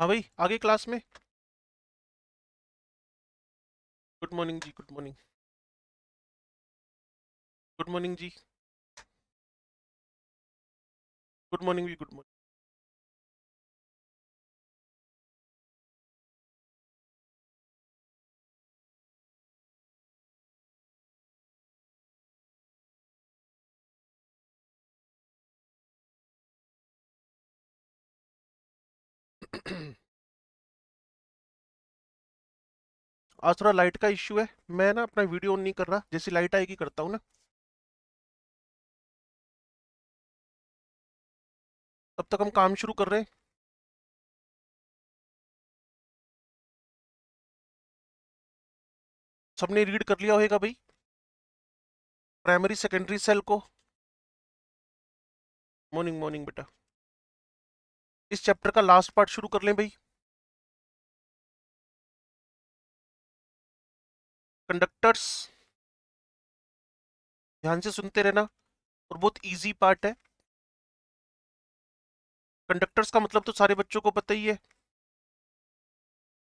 हाँ भाई आगे क्लास में गुड मॉर्निंग जी गुड मॉर्निंग गुड मॉर्निंग जी गुड मॉर्निंग जी गुड मॉर्निंग आज थोड़ा लाइट का इश्यू है मैं ना अपना वीडियो ऑन नहीं कर रहा जैसी लाइट आएगी करता हूँ ना तब तक हम काम शुरू कर रहे हैं सबने रीड कर लिया होगा भाई प्राइमरी सेकेंडरी सेल को मॉर्निंग मॉर्निंग बेटा इस चैप्टर का लास्ट पार्ट शुरू कर लें भाई कंडक्टर्स ध्यान से सुनते रहना और बहुत इजी पार्ट है कंडक्टर्स का मतलब तो सारे बच्चों को पता ही है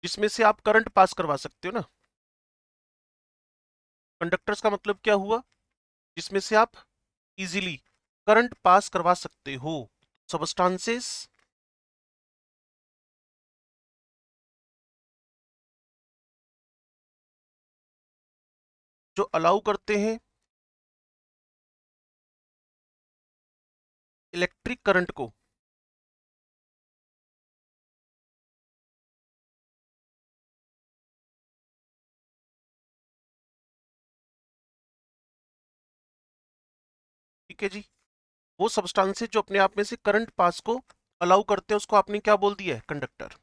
जिसमें से आप करंट पास करवा सकते हो ना कंडक्टर्स का मतलब क्या हुआ जिसमें से आप इजीली करंट पास करवा सकते हो सबस्टांसेस जो अलाउ करते हैं इलेक्ट्रिक करंट को ठीक है जी वो सब्सटेंसेस जो अपने आप में से करंट पास को अलाउ करते हैं उसको आपने क्या बोल दिया है कंडक्टर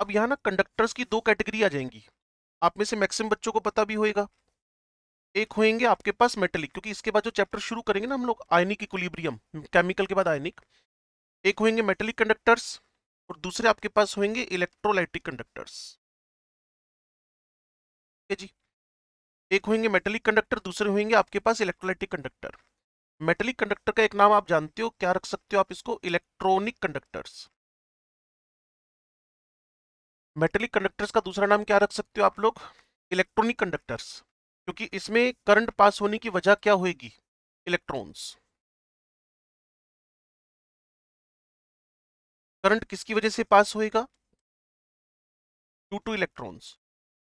अब यहां ना कंडक्टर्स की दो कैटेगरी आ जाएंगी आप में से मैक्सिमम बच्चों को पता भी होएगा एक होंगे आपके पास मेटलिक क्योंकि इसके बाद जो चैप्टर शुरू करेंगे ना हम लोग आयनिक इक्विलिब्रियम केमिकल के बाद आयनिक एक होंगे मेटलिक कंडक्टर्स और दूसरे आपके पास होंगे इलेक्ट्रोलाइटिक कंडक्टर्स ठीक है जी एक होंगे मेटलिक कंडक्टर दूसरे होंगे आपके पास इलेक्ट्रोलाइटिक कंडक्टर मेटलिक कंडक्टर का एक नाम आप जानते हो क्या रख सकते हो आप इसको इलेक्ट्रॉनिक कंडक्टर्स मेटलिक कंडक्टर्स का दूसरा नाम क्या रख सकते हो आप लोग इलेक्ट्रॉनिक कंडक्टर्स क्योंकि इसमें करंट पास होने की वजह क्या होगी इलेक्ट्रॉन्स करंट किसकी वजह से पास होएगा टू टू इलेक्ट्रॉन्स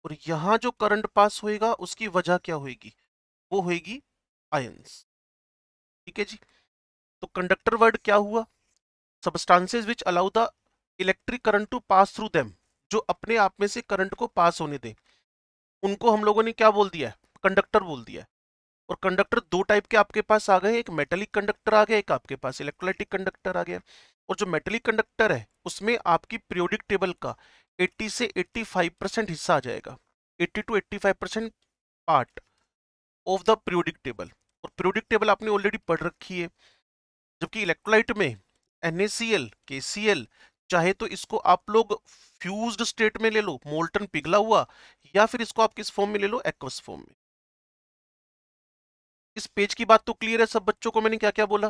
और यहां जो करंट पास होएगा उसकी वजह क्या होएगी वो होएगी आयंस ठीक है जी तो कंडक्टर वर्ड क्या हुआ substances which allow the electric current to pass through them जो अपने आप में से करंट को पास होने दें उनको हम लोगों ने क्या बोल दिया है कंडक्टर बोल दिया और कंडक्टर दो टाइप के आपके पास आ गए एक मेटेलिक कंडक्टर आ गया एक आपके पास इलेक्ट्रोलाइटिक कंडक्टर आ गया और जो मेटेलिक कंडक्टर है उसमें आपकी प्रियोडिक टेबल का 80 से 85 परसेंट हिस्सा आ जाएगा 80 to 85 percent part of the periodic table और प्रियोडिक टेबल आपने ऑलरेडी पढ़ रखी है जबकि इलेक्ट्रोलाइट में एन ए चाहे तो इसको आप लोग फ्यूज स्टेट में ले लो मोल्टन पिघला हुआ या फिर इसको आप किस फॉर्म में ले लो एक्वस फॉर्म में इस पेज की बात तो क्लियर है सब बच्चों को मैंने क्या क्या बोला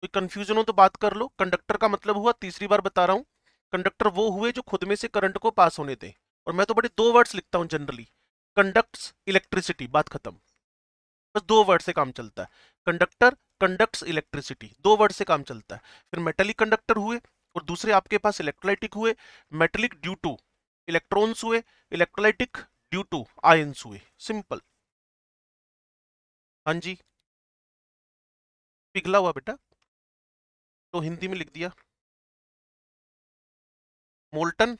कोई कंफ्यूजन हो तो बात कर लो कंडक्टर का मतलब हुआ तीसरी बार बता रहा हूं कंडक्टर वो हुए जो खुद में से करंट को पास होने दें और मैं तो बड़े दो वर्ड्स लिखता हूं जनरली कंडक्ट्स इलेक्ट्रिसिटी बात खत्म बस दो वर्ड से काम चलता है कंडक्टर कंडक्ट्स इलेक्ट्रिसिटी दो वर्ड से काम चलता है फिर मेटेलिक कंडक्टर हुए और दूसरे आपके पास इलेक्ट्रोलाइटिक हुए मेटेलिक ड्यू टू इलेक्ट्रॉन्स हुए इलेक्ट्रोलाइटिक ड्यू टू आयंस हुए सिंपल हाँ जी पिघला हुआ बेटा तो हिंदी में लिख दिया मोल्टन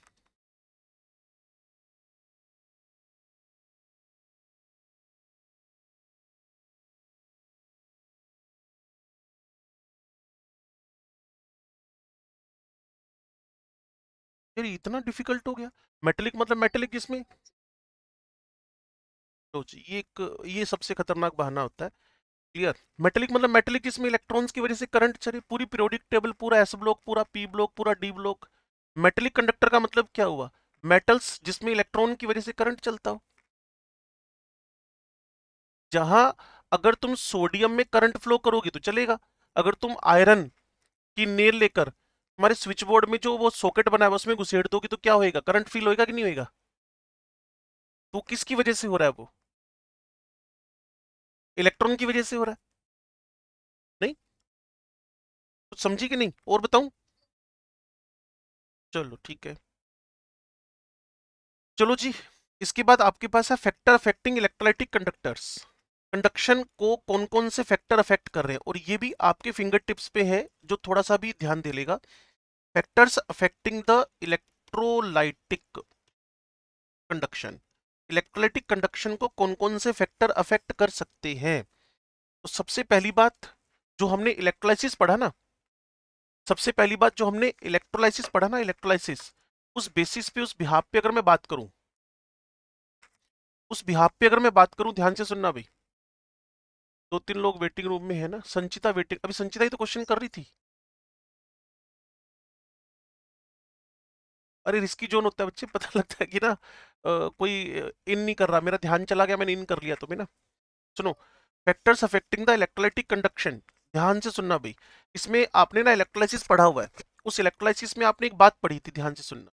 यार इतना डिफिकल्ट हो गया मेटेलिक मतलब मेटेलिक जिसमें नोच ये एक ये सबसे खतरनाक बहाना होता है क्लियर मेटलिक मतलब मेटलिक इसमें इलेक्ट्रॉन्स की वजह से करंट चल रही पूरी पीरियोडिक टेबल पूरा एस ब्लॉक पूरा पी ब्लॉक पूरा डी ब्लॉक मेटलिक कंडक्टर का मतलब क्या हुआ मेटल्स जिसमें इलेक्ट्रॉन की वजह से करंट चलता हो जहां अगर तुम सोडियम में करंट फ्लो करोगे तो चलेगा अगर तुम आयरन की नेल लेकर हमारे स्विच बोर्ड में जो वो सॉकेट बना है उसमें घुसेड़ दोगे तो क्या होएगा करंट फील होएगा कि नहीं होएगा तो किसकी वजह से हो रहा है वो इलेक्ट्रॉन की वजह से हो रहा है नहीं तो समझी कि नहीं और बताऊं चलो ठीक है चलो जी इसके बाद आपके पास है factor affecting electrolytic conductors conduction को कौन कौन से फैक्टर अफेक्ट कर रहे हैं और ये भी आपके फिंगर टिप्स पे है जो थोड़ा सा भी ध्यान दे लेगा factors affecting the electrolytic conduction electrolytic conduction को कौन कौन से फैक्टर अफेक्ट कर सकते हैं तो सबसे पहली बात जो हमने इलेक्ट्रोलाइसिस पढ़ा ना सबसे पहली बात जो हमने इलेक्ट्रोलाइसिस पढ़ा ना इलेक्ट्रोलाइसिस उस बेसिस पे उस बिहाब पे अगर मैं बात करूं उस बिहाब पे अगर मैं बात करूं ध्यान से सुनना भाई दो तीन लोग वेटिंग रूम में है ना संचिता वेटिंग अभी संचिता ही तो क्वेश्चन कर रही थी अरे रिस्की जोन होता है बच्चे पता लगता है कि ना आ, कोई इन नहीं कर रहा मेरा ध्यान चला गया मैंने इन कर लिया तुम्हें तो ना सुनो factors affecting the electrolytic conduction ध्यान से सुनना भाई इसमें आपने ना इलेक्ट्रोलाइसिस पढ़ा हुआ है उस इलेक्ट्रोलाइसिस में आपने एक बात पढ़ी थी ध्यान से सुनना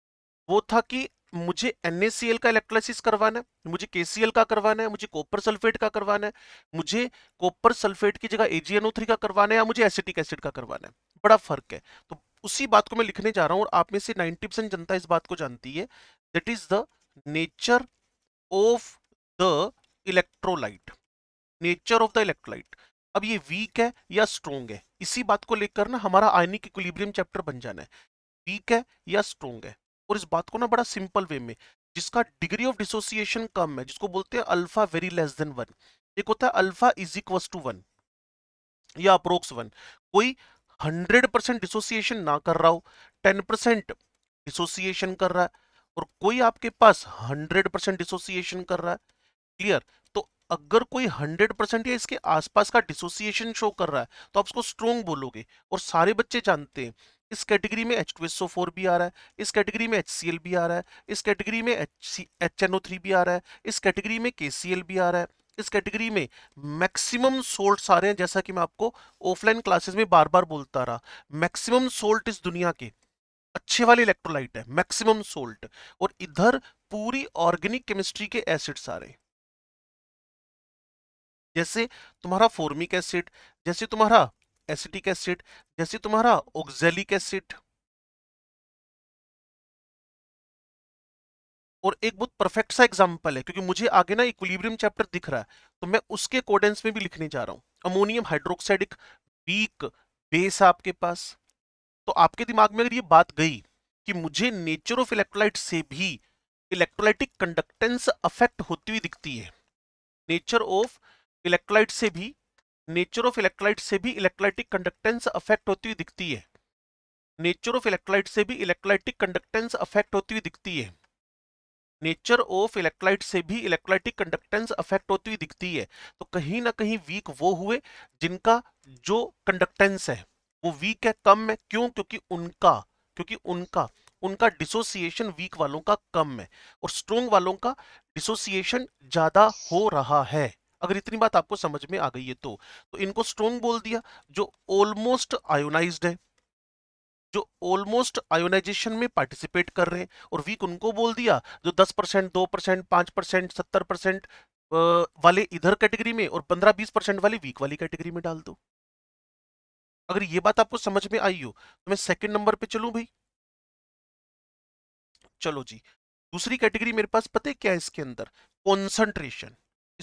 वो था कि मुझे एन का इलेक्ट्रोलाइसिस करवाना है मुझे के का करवाना है मुझे कॉपर सल्फेट का करवाना है मुझे कॉपर सल्फेट की जगह ए का करवाना है या मुझे एसिटिक एसिड का करवाना है बड़ा फर्क है तो उसी बात को मैं लिखने जा रहा हूं और आप में से 90 परसेंट जनता इस बात को जानती है that is the nature of the electrolyte nature of the electrolyte अब ये वीक है या स्ट्रोंग है इसी बात को लेकर ना हमारा आयनिक इक्विलिब्रियम चैप्टर बन जाना है वीक है या स्ट्रोंग है और इस बात को ना बड़ा सिंपल वे में जिसका डिग्री ऑफ डिसोसिएशन कम है जिसको बोलते हैं alpha very less than one एक होता है alpha is equals to one या अप्रोक्स वन कोई हंड्रेड परसेंट डिसोसिएशन ना कर रहा हो टेन परसेंट डिसोसिएशन कर रहा है और कोई आपके पास हंड्रेड परसेंट डिसोसिएशन कर रहा है क्लियर तो अगर कोई हंड्रेड परसेंट या इसके आसपास का डिसोसिएशन शो कर रहा है तो आप उसको स्ट्रोंग बोलोगे और सारे बच्चे जानते हैं इस कैटेगरी में एच भी आ रहा है इस कैटेगरी में एच भी आ रहा है इस कैटेगरी में एच भी आ रहा है इस कैटेगरी में के भी आ रहा है इस कैटेगरी में मैक्सिमम सोल्ट आ रहे हैं जैसा कि मैं आपको ऑफलाइन क्लासेस में बार बार बोलता रहा मैक्सिमम सोल्ट इस दुनिया के अच्छे वाले इलेक्ट्रोलाइट है मैक्सिमम सोल्ट और इधर पूरी ऑर्गेनिक केमिस्ट्री के एसिड्स आ रहे हैं जैसे तुम्हारा फॉर्मिक एसिड जैसे तुम्हारा एसिटिक एसिड जैसे तुम्हारा ऑक्जेलिक एसिड और एक बहुत परफेक्ट सा एग्जाम्पल है क्योंकि मुझे आगे ना इक्विलिब्रियम चैप्टर दिख रहा है तो मैं उसके कोडेंस में भी लिखने जा रहा हूँ अमोनियम हाइड्रोक्साइड एक वीक बेस है आपके पास तो आपके दिमाग में अगर ये बात गई कि मुझे नेचर ऑफ इलेक्ट्रोलाइट से भी इलेक्ट्रोलाइटिक कंडक्टेंस अफेक्ट होती हुई दिखती है नेचर ऑफ इलेक्ट्रोलाइट से भी नेचर ऑफ इलेक्ट्रोलाइट से भी इलेक्ट्रोलाइटिक कंडक्टेंस अफेक्ट होती हुई दिखती है नेचर ऑफ इलेक्ट्रोलाइट से भी इलेक्ट्रोलाइटिक कंडक्टेंस अफेक्ट होती हुई दिखती है नेचर ऑफ इलेक्ट्रोलाइट से भी इलेक्ट्रोलाइटिक कंडक्टेंस अफेक्ट होती हुई दिखती है तो कहीं ना कहीं वीक वो हुए जिनका जो कंडक्टेंस है वो वीक है कम है क्यों क्योंकि उनका क्योंकि उनका उनका डिसोसिएशन वीक वालों का कम है और स्ट्रोंग वालों का डिसोसिएशन ज्यादा हो रहा है अगर इतनी बात आपको समझ में आ गई है तो, तो इनको स्ट्रोंग बोल दिया जो ऑलमोस्ट आयोनाइज्ड है जो ऑलमोस्ट आयोनाइजेशन में पार्टिसिपेट कर रहे हैं और वीक उनको बोल दिया जो 10 परसेंट दो परसेंट पाँच परसेंट सत्तर परसेंट वाले इधर कैटेगरी में और 15-20 परसेंट वाले वीक वाली कैटेगरी में डाल दो अगर ये बात आपको समझ में आई हो तो मैं सेकेंड नंबर पर चलूं भाई चलो जी दूसरी कैटेगरी मेरे पास पता है क्या है इसके अंदर कॉन्सेंट्रेशन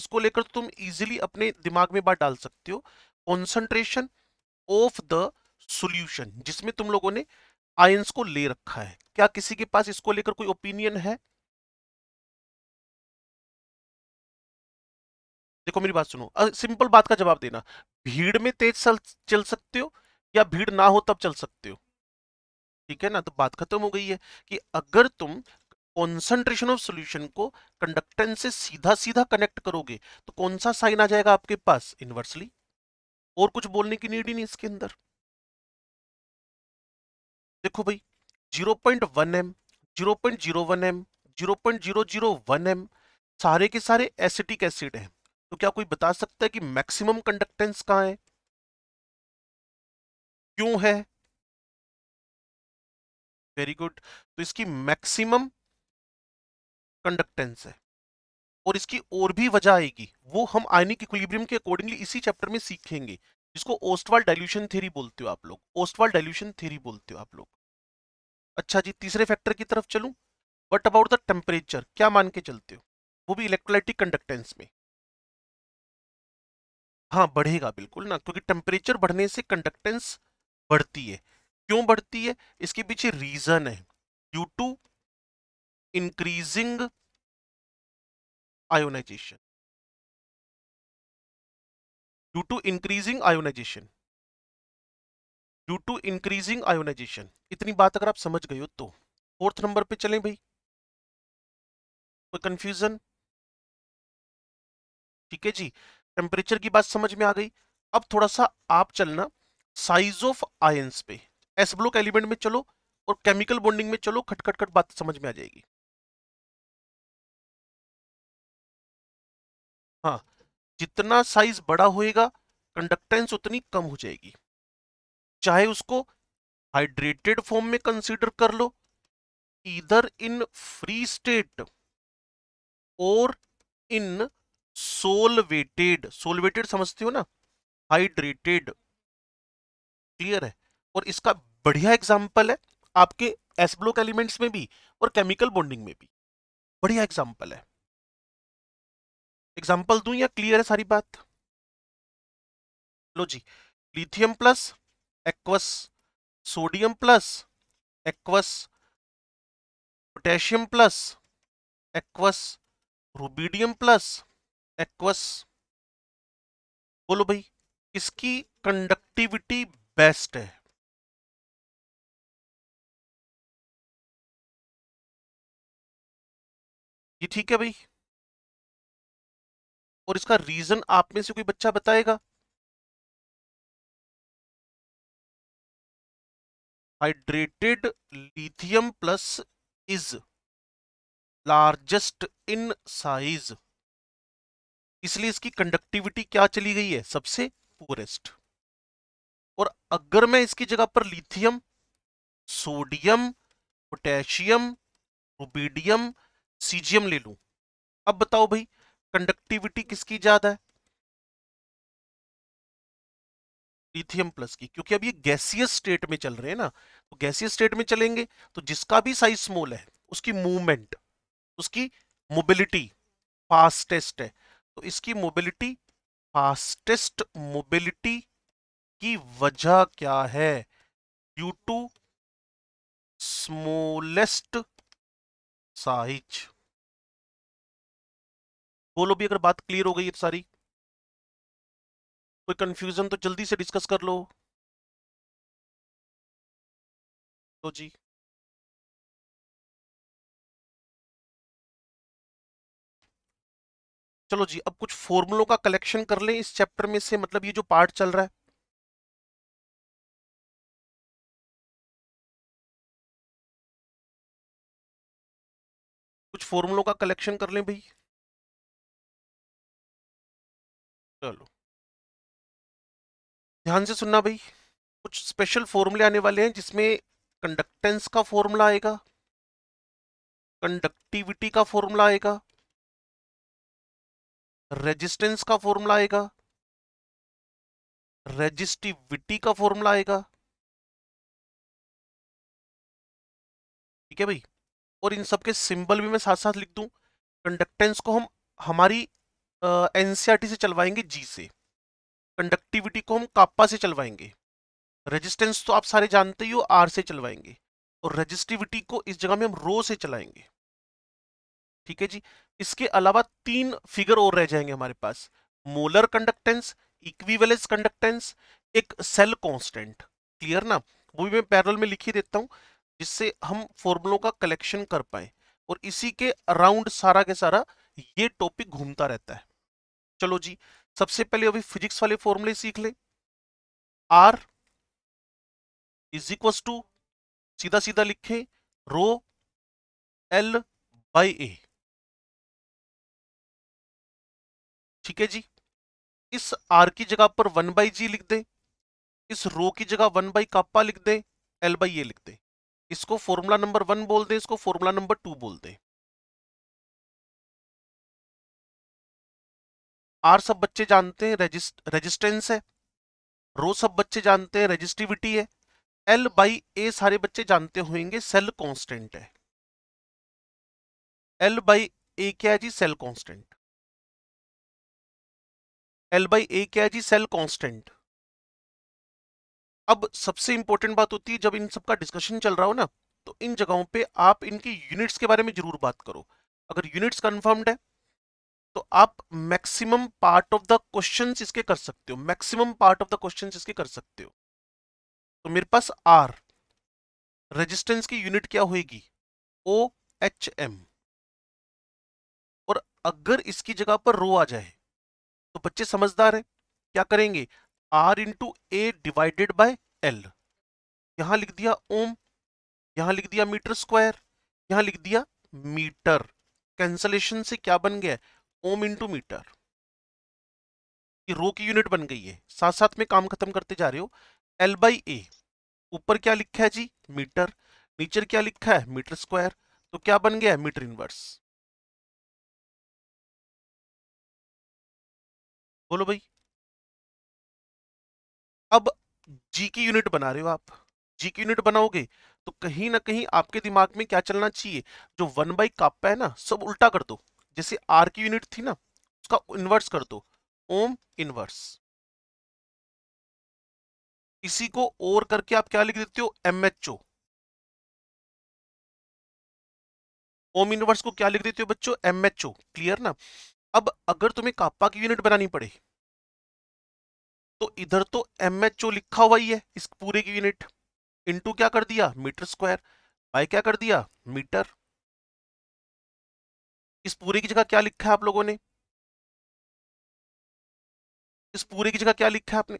इसको लेकर तुम इजीली अपने दिमाग में बात डाल सकते हो कॉन्सेंट्रेशन ऑफ द सॉल्यूशन जिसमें तुम लोगों ने आयंस को ले रखा है क्या किसी के पास इसको लेकर कोई ओपिनियन है देखो मेरी बात सुनो सिंपल बात का जवाब देना भीड़ में तेज चल सकते हो या भीड़ ना हो तब चल सकते हो ठीक है ना तो बात खत्म हो गई है कि अगर तुम कॉन्सेंट्रेशन ऑफ सोल्यूशन को कंडक्टेंस से सीधा सीधा कनेक्ट करोगे तो कौन सा साइन आ जाएगा आपके पास इनवर्सली और कुछ बोलने की नीड ही नहीं इसके अंदर देखो भाई 0.1 एम 0.01 एम 0.001 एम सारे के सारे एसिटिक एसिड हैं तो क्या कोई बता सकता है कि मैक्सिमम कंडक्टेंस कहाँ है क्यों है वेरी गुड तो इसकी मैक्सिमम कंडक्टेंस है और इसकी और भी वजह आएगी वो हम आयनिक इक्विलिब्रियम के अकॉर्डिंगली इसी चैप्टर में सीखेंगे जिसको ओस्टवाल डाइल्यूशन थ्योरी बोलते हो आप लोग ओस्टवाल डाइल्यूशन थ्योरी बोलते हो आप लोग अच्छा जी तीसरे फैक्टर की तरफ चलूं व्हाट अबाउट द टेम्परेचर क्या मान के चलते हो वो भी इलेक्ट्रोलाइटिक कंडक्टेंस में हाँ बढ़ेगा बिल्कुल ना क्योंकि टेम्परेचर बढ़ने से कंडक्टेंस बढ़ती है क्यों बढ़ती है इसके पीछे रीजन है due to increasing ionisation due to increasing ionization due to increasing ionization इतनी बात अगर आप समझ गए हो तो फोर्थ नंबर पे चलें भाई कोई कंफ्यूजन ठीक है जी टेम्परेचर की बात समझ में आ गई अब थोड़ा सा आप चलना साइज ऑफ आयंस पे एस ब्लॉक एलिमेंट में चलो और केमिकल बॉन्डिंग में चलो खटखट खट बात समझ में आ जाएगी हाँ जितना साइज बड़ा होएगा कंडक्टेंस उतनी कम हो जाएगी चाहे उसको हाइड्रेटेड फॉर्म में कंसीडर कर लो इधर इन फ्री स्टेट और इन सोलवेटेड सोलवेटेड समझते हो ना हाइड्रेटेड क्लियर है और इसका बढ़िया एग्जाम्पल है आपके एस ब्लॉक एलिमेंट्स में भी और केमिकल बॉन्डिंग में भी बढ़िया एग्जाम्पल है एग्जाम्पल दूं या क्लियर है सारी बात लो जी lithium plus aqueous sodium plus aqueous potassium plus aqueous rubidium plus aqueous बोलो भाई इसकी कंडक्टिविटी बेस्ट है ये ठीक है भाई और इसका रीजन आप में से कोई बच्चा बताएगा hydrated lithium plus is largest in size इसलिए इसकी कंडक्टिविटी क्या चली गई है सबसे पुअरेस्ट और अगर मैं इसकी जगह पर lithium sodium potassium rubidium caesium ले लूं अब बताओ भाई कंडक्टिविटी किसकी ज्यादा है लिथियम प्लस की क्योंकि अब ये गैसियस स्टेट में चल रहे हैं ना तो गैसियस स्टेट में चलेंगे तो जिसका भी साइज स्मॉल है उसकी मूवमेंट उसकी मोबिलिटी फास्टेस्ट है तो इसकी मोबिलिटी फास्टेस्ट मोबिलिटी की वजह क्या है ड्यू टू स्मोलेस्ट साइज बोलो भी अगर बात क्लियर हो गई है तो सारी कोई कंफ्यूजन तो जल्दी से डिस्कस कर लो तो जी चलो जी अब कुछ फॉर्मूलों का कलेक्शन कर लें इस चैप्टर में से मतलब ये जो पार्ट चल रहा है कुछ फॉर्मूलों का कलेक्शन कर लें भाई चलो ध्यान से सुनना भाई कुछ स्पेशल फॉर्मूले आने वाले हैं जिसमें कंडक्टेंस का फॉर्मूला आएगा कंडक्टिविटी का फॉर्मूला आएगा रेजिस्टेंस का फॉर्मूला आएगा रेजिस्टिविटी का फॉर्मूला आएगा ठीक है भाई और इन सबके सिंबल भी मैं साथ साथ लिख दूं कंडक्टेंस को हम हमारी एनसीआरटी e से चलवाएंगे जी से कंडक्टिविटी को हम काप्पा से चलवाएंगे रेजिस्टेंस तो आप सारे जानते ही हो आर से चलवाएंगे और रजिस्टिविटी को इस जगह में हम रो से चलाएंगे ठीक है जी इसके अलावा तीन फिगर और रह जाएंगे हमारे पास मोलर कंडक्टेंस इक्विवेलेंस कंडक्टेंस एक सेल कांस्टेंट क्लियर ना वो भी मैं पैरल में लिख ही देता हूँ जिससे हम फॉर्मुलों का कलेक्शन कर पाए और इसी के अराउंड सारा के सारा ये टॉपिक घूमता रहता है चलो जी सबसे पहले अभी फिजिक्स वाले फॉर्मूले सीख ले आर इज इक्व टू सीधा सीधा लिखे रो एल बाई ए ठीक है जी इस आर की जगह पर वन बाई जी लिख दे इस रो की जगह वन बाई काप्पा लिख दे एल बाई ए लिख दे इसको फॉर्मूला नंबर वन बोल दे इसको फॉर्मूला नंबर टू बोल दें आर सब बच्चे जानते हैं रेजिस्टेंस है रो सब बच्चे जानते हैं रेजिस्टिविटी है एल बाई ए सारे बच्चे जानते होंगे सेल कांस्टेंट है एल बाई ए क्या है जी cell constant L by A क्या है जी सेल कांस्टेंट अब सबसे इंपॉर्टेंट बात होती है जब इन सबका डिस्कशन चल रहा हो ना तो इन जगहों पे आप इनकी यूनिट्स के बारे में जरूर बात करो अगर यूनिट्स कन्फर्म्ड है तो आप maximum part of the question इसके कर सकते हो maximum part of the question इसके कर सकते हो तो मेरे पास आर रेजिस्टेंस की यूनिट क्या होगी ओ एच एम और अगर इसकी जगह पर रो आ जाए तो बच्चे समझदार हैं क्या करेंगे R into A divided by L यहां लिख दिया ओम यहां लिख दिया मीटर स्क्वायर यहां लिख दिया मीटर कैंसलेशन से क्या बन गया ओम इंटू मीटर ये रो की यूनिट बन गई है साथ साथ में काम खत्म करते जा रहे हो एल बाई ए ऊपर क्या लिखा है जी मीटर नीचे क्या लिखा है मीटर स्क्वायर तो क्या बन गया मीटर इनवर्स बोलो भाई अब जी की यूनिट बना रहे हो आप जी की यूनिट बनाओगे तो कहीं ना कहीं आपके दिमाग में क्या चलना चाहिए जो वन बाई काप्पा है ना सब उल्टा कर दो जैसे आर की यूनिट थी ना उसका इन्वर्स कर दो ओम इन्वर्स इसी को और करके आप क्या लिख देते हो M H O ohm inverse को क्या लिख देते हो बच्चों एम एच ओ क्लियर ना अब अगर तुम्हें कापा की यूनिट बनानी पड़े तो इधर तो एम एच ओ लिखा हुआ ही है इस पूरे की यूनिट इनटू क्या कर दिया मीटर स्क्वायर बाय क्या कर दिया मीटर इस पूरे की जगह क्या लिखा है आप लोगों ने इस पूरे की जगह क्या लिखा है आपने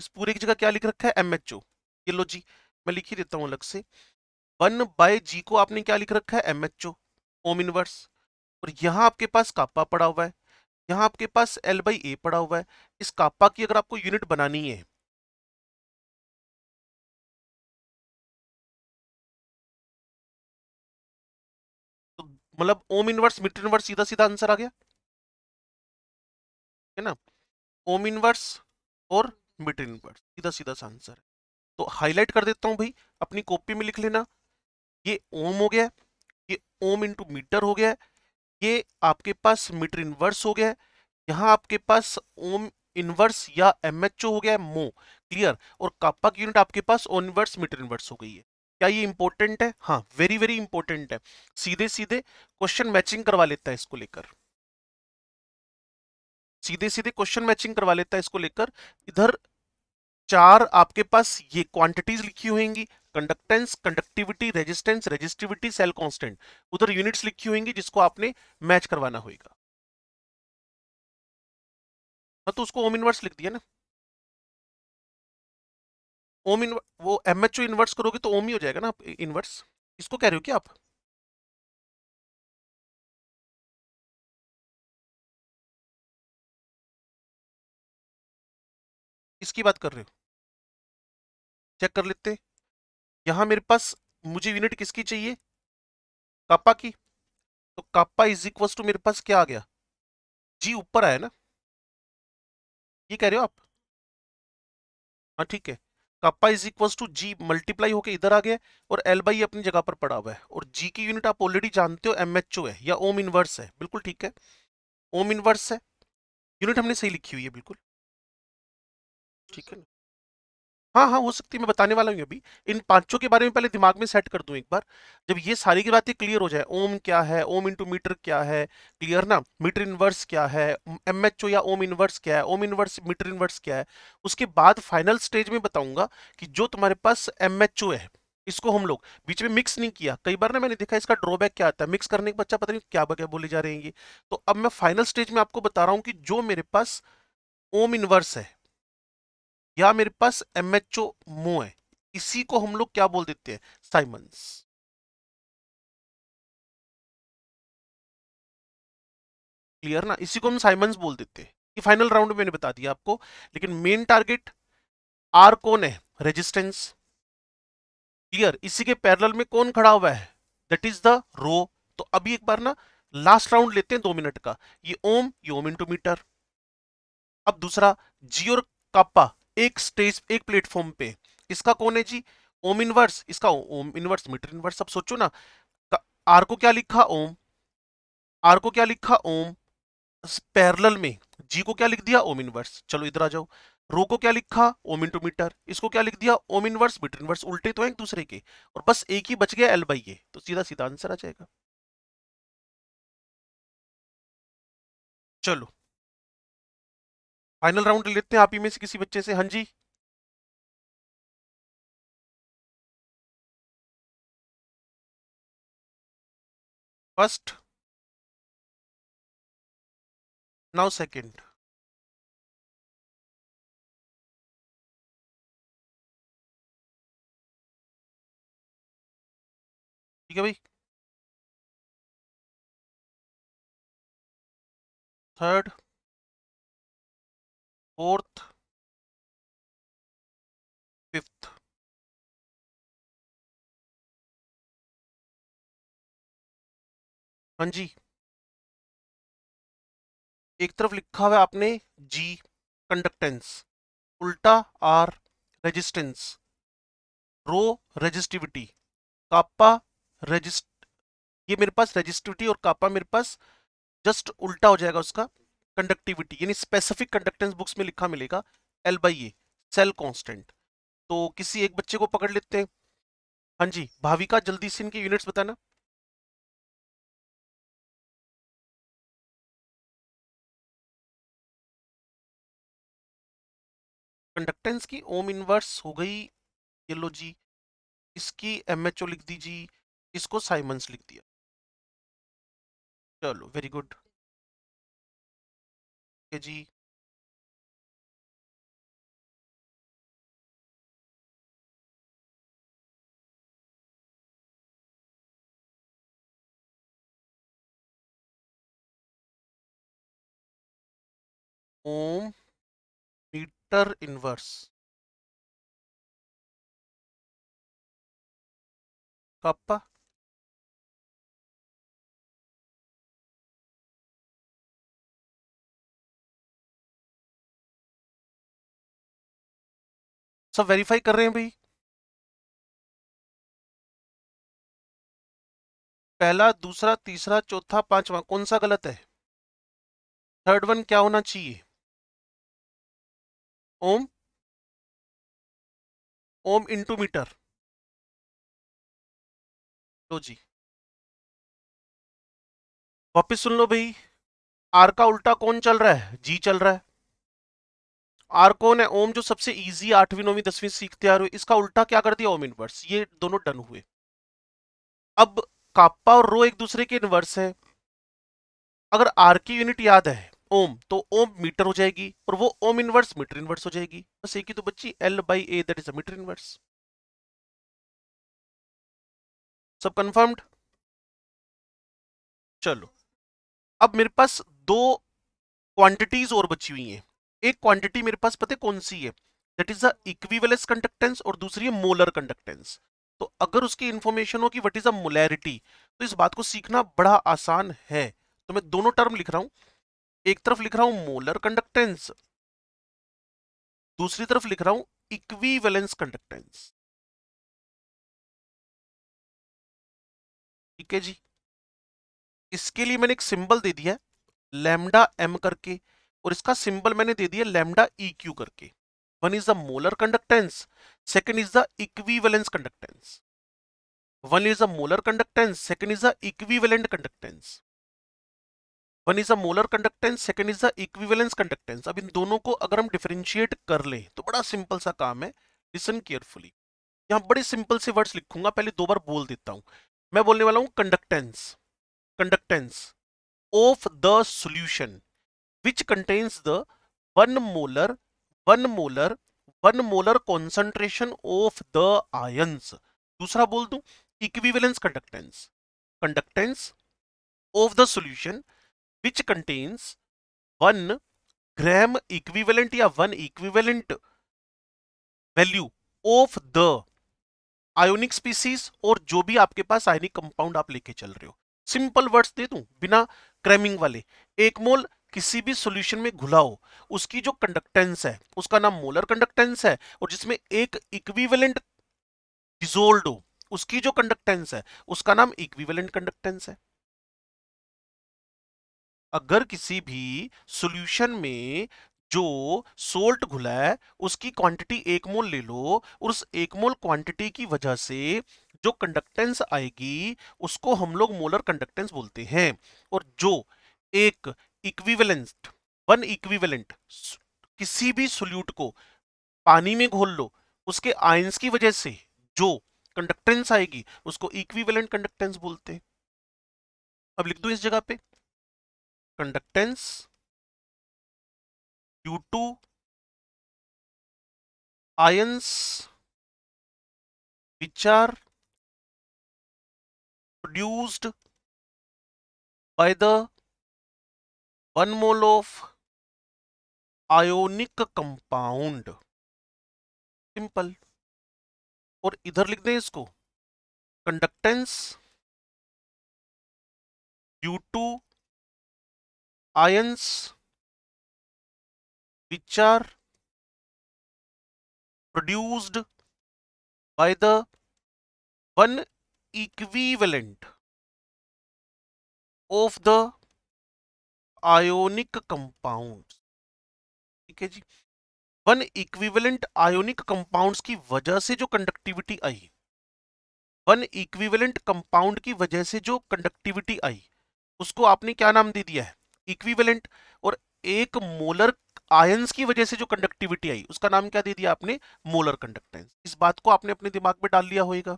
इस पूरे की जगह क्या लिख रखा है एम एच ओ ये लो जी मैं लिख ही देता हूं अलग से वन बाय जी को आपने क्या लिख रखा है एम एच ओम इनवर्स और यहाँ आपके पास कापा पड़ा हुआ है यहाँ आपके पास एल बाई ए पड़ा हुआ है इस कापा की अगर आपको यूनिट बनानी है मतलब ओम इनवर्स मिट इनवर्स सीधा सीधा आंसर आ गया है ना ओम इनवर्स और मिट इनवर्स सीधा सीधा सा आंसर तो हाईलाइट कर देता हूं भाई अपनी कॉपी में लिख लेना ये ओम हो गया ये ओम इनटू मीटर हो गया ये आपके पास मीटर इनवर्स हो गया यहाँ आपके पास ओम इनवर्स या एमएचओ हो गया मो क्लियर और कापा की यूनिट आपके पास ओम इनवर्स मीटर इनवर्स हो गई है क्या ये इंपॉर्टेंट है हाँ वेरी वेरी इंपॉर्टेंट है सीधे सीधे क्वेश्चन मैचिंग करवा लेता है इसको लेकर सीधे सीधे क्वेश्चन मैचिंग करवा लेता है इसको लेकर इधर चार आपके पास ये क्वांटिटीज लिखी हुएंगी conductance conductivity resistance resistivity cell constant उधर यूनिट्स लिखी हुएंगी जिसको आपने मैच करवाना होगा हाँ तो उसको ओम इनवर्स लिख दिया ना ओम इन वो एम एच इन्वर्स करोगे तो ओम ही हो जाएगा ना आप इसको कह रहे हो क्या आप इसकी बात कर रहे हो चेक कर लेते हैं मेरे पास मुझे यूनिट किसकी चाहिए कापा की तो कापा इज इक्वल टू मेरे पास क्या आ गया जी ऊपर आया ना ये कह रहे हो आप हाँ ठीक है kappa is equal to G multiply होकर इधर आ गया और एल बाई अपनी जगह पर पड़ा हुआ है और जी की यूनिट आप ऑलरेडी जानते हो एम एच ओ है या ओम इनवर्स है बिल्कुल ठीक है ओम इनवर्स है यूनिट हमने सही लिखी हुई है बिल्कुल ठीक है हाँ हाँ हो सकती है मैं बताने वाला हूँ अभी इन पांचों के बारे में पहले दिमाग में सेट कर दूँ एक बार जब ये सारी की बातें क्लियर हो जाए ओम क्या है ओम इंटू मीटर क्या है क्लियर ना मीटर इनवर्स क्या है एम एच ओ या ओम इनवर्स क्या है ओम इनवर्स मीटर इनवर्स क्या है उसके बाद फाइनल स्टेज में बताऊंगा कि जो तुम्हारे पास एम एच ओ है इसको हम लोग बीच में मिक्स नहीं किया कई बार ना मैंने देखा इसका ड्रॉबैक क्या आता है मिक्स करने के बच्चा पता नहीं क्या बगैर बोले जा रहे हैं ये तो अब मैं फाइनल स्टेज में आपको बता रहा हूँ कि जो मेरे पास ओम इनवर्स है या मेरे पास एम एच ओ मो है इसी को हम लोग क्या बोल देते हैं साइमंस क्लियर ना इसी को हम साइमंस बोल देते हैं ये फाइनल राउंड मैंने बता दिया आपको लेकिन मेन टारगेट आर कौन है रेजिस्टेंस क्लियर इसी के पैरेलल में कौन खड़ा हुआ है दैट इज द रो तो अभी एक बार ना लास्ट राउंड लेते हैं दो मिनट का ये ओम ये ओम इंटू मीटर अब दूसरा जी और कापा एक स्टेज एक प्लेटफॉर्म पे इसका कौन है जी ओम इनवर्स इसका ओम इनवर्स मीटर इनवर्स अब सोचो ना आर को क्या लिखा ओम आर को क्या लिखा ओम पैरल में जी को क्या लिख दिया ओम इनवर्स चलो इधर आ जाओ रो को क्या लिखा ओम इंटू मीटर इसको क्या लिख दिया ओम इनवर्स मीटर इनवर्स उल्टे तो है एक दूसरे के और बस एक ही बच गया एल बाई ए तो सीधा सीधा आंसर आ जाएगा चलो फाइनल राउंड लेते हैं आप ही में से किसी बच्चे से हाँ जी फर्स्ट नाउ सेकंड ठीक है भाई थर्ड फोर्थ फिफ्थ हाँ जी एक तरफ लिखा हुआ है आपने जी कंडक्टेंस उल्टा R resistance rho resistivity kappa resist ये मेरे पास रेजिस्टिविटी और कापा मेरे पास जस्ट उल्टा हो जाएगा उसका कंडक्टिविटी यानी स्पेसिफिक कंडक्टेंस बुक्स में लिखा मिलेगा L by A cell constant तो किसी एक बच्चे को पकड़ लेते हैं हाँ जी भाविका जल्दी से इनके यूनिट्स बताना कंडक्टेंस की ओम इनवर्स हो गई येलो जी इसकी एमएचओ लिख दीजिए इसको साइमंस लिख दिया चलो वेरी गुड जी ओम मीटर इनवर्स कप सब वेरीफाई कर रहे हैं भाई पहला दूसरा तीसरा चौथा पांचवा कौन सा गलत है थर्ड वन क्या होना चाहिए ओम ओम इंटू मीटर लो जी वापिस सुन लो भाई आर का उल्टा कौन चल रहा है जी चल रहा है कौन है ओम जो सबसे इजी आठवीं नौवीं दसवीं सीखते आ रहे इसका उल्टा क्या कर दिया ओम इनवर्स ये दोनों डन हुए अब काप्पा और रो एक दूसरे के इनवर्स है अगर आर की यूनिट याद है ओम तो ओम मीटर हो जाएगी और वो ओम इनवर्स मीटर इनवर्स हो जाएगी बस एक ही तो बच्ची L by A that is metre inverse सब कंफर्म्ड चलो अब मेरे पास दो क्वांटिटीज और बची हुई हैं एक क्वांटिटी मेरे पास पता है कौन सी है that is the equivalence conductance और दूसरी है मोलर कंडक्टेंस तो अगर उसकी इंफॉर्मेशन हो कि वट इज अ मोलैरिटी तो इस बात को सीखना बड़ा आसान है तो मैं दोनों टर्म लिख रहा हूं एक तरफ लिख रहा हूं मोलर कंडक्टेंस दूसरी तरफ लिख रहा हूं इक्विवेलेंस कंडक्टेंस ठीक है जी इसके लिए मैंने एक सिंबल दे दिया लैमडा एम करके और इसका सिंबल मैंने दे दिया लेमडा ई e क्यू करके one is the molar conductance second is the equivalence conductance one is the molar conductance second is the equivalent conductance one is a molar conductance second is the equivalence conductance अब इन दोनों को अगर हम differentiate कर लें तो बड़ा सिंपल सा काम है लिसन केयरफुली यहाँ बड़े सिंपल से वर्ड्स लिखूंगा पहले दो बार बोल देता हूँ मैं बोलने वाला हूँ conductance conductance of the solution which contains the 1 molar 1 molar 1 molar concentration of the ions दूसरा बोल दूं equivalence conductance conductance of the solution which contains 1 gram equivalent या 1 equivalent value of the ionic species और जो भी आपके पास ionic compound आप लेके चल रहे हो सिंपल वर्ड्स दे दूं बिना क्रैमिंग वाले एक मोल किसी भी सॉल्यूशन में घुलाओ उसकी जो कंडक्टेंस है उसका नाम मोलर कंडक्टेंस है और जिसमें एक इक्विवेलेंट डिजोल्ड हो उसकी जो कंडक्टेंस है उसका नाम इक्विवेलेंट कंडक्टेंस है अगर किसी भी सॉल्यूशन में जो सोल्ट घुला है उसकी क्वांटिटी एक मोल ले लो और उस एक मोल क्वांटिटी की वजह से जो कंडक्टेंस आएगी उसको हम लोग मोलर कंडक्टेंस बोलते हैं और जो एक इक्विवेलेंट वन इक्विवेलेंट किसी भी सोल्यूट को पानी में घोल लो उसके आयंस की वजह से जो कंडक्टेंस आएगी उसको इक्विवेलेंट कंडक्टेंस बोलते हैं अब लिख दो इस जगह पे conductance due to ions which are produced by the one mole of ionic compound simple और इधर लिख दें इसको conductance due to ions which are produced by the one equivalent of the ionic compound ठीक है जी वन इक्विवेलेंट आयोनिक कंपाउंड्स की वजह से जो कंडक्टिविटी आई वन इक्विवेलेंट कंपाउंड की वजह से जो कंडक्टिविटी आई उसको आपने क्या नाम दे दिया है इक्विवेलेंट और एक मोलर आयंस की वजह से जो कंडक्टिविटी आई उसका नाम क्या दे दिया आपने मोलर कंडक्टेंस इस बात को आपने अपने दिमाग में डाल लिया होगा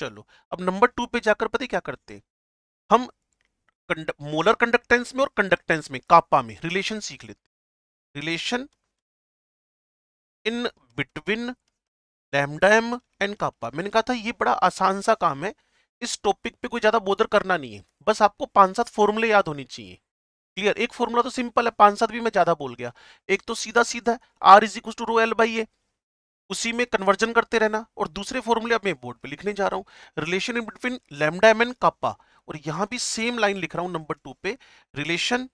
चलो अब नंबर टू पे जाकर पता क्या करते हैं हम मोलर कंडक्टेंस में और कंडक्टेंस में कापा में रिलेशन सीख लेते relation in between lambda M and kappa मैंने कहा था ये बड़ा आसान सा काम है इस टॉपिक पे कोई ज्यादा बोधर करना नहीं है बस आपको पांच सात फॉर्मूले याद होनी चाहिए क्लियर एक फॉर्मूला तो सिंपल है पांच सात भी मैं ज्यादा बोल गया एक तो सीधा सीधा है R is equal to rho L by A उसी में कन्वर्जन करते रहना और दूसरे फॉर्मूले अब मैं बोर्ड पे लिखने जा रहा हूँ relation in between lambda M and kappa और यहां भी सेम लाइन लिख रहा हूं नंबर टू पे relation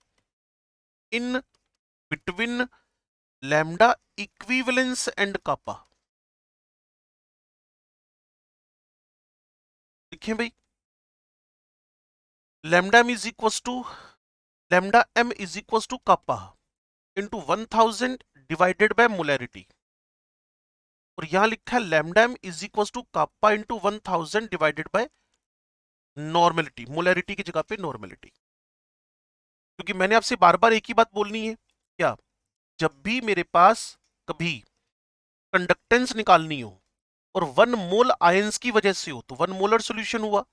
in between lambda equivalence and kappa लिखे भाई lambda M is equal to lambda M is equal to kappa into one thousand divided by molarity और यहां लिखा है lambda M is equal to kappa into one thousand divided by normality molarity की जगह पे normality क्योंकि मैंने आपसे बार बार एक ही बात बोलनी है क्या जब भी मेरे पास कभी कंडक्टेंस निकालनी हो और वन मोल आयंस की वजह से हो तो वन मोलर सॉल्यूशन हुआ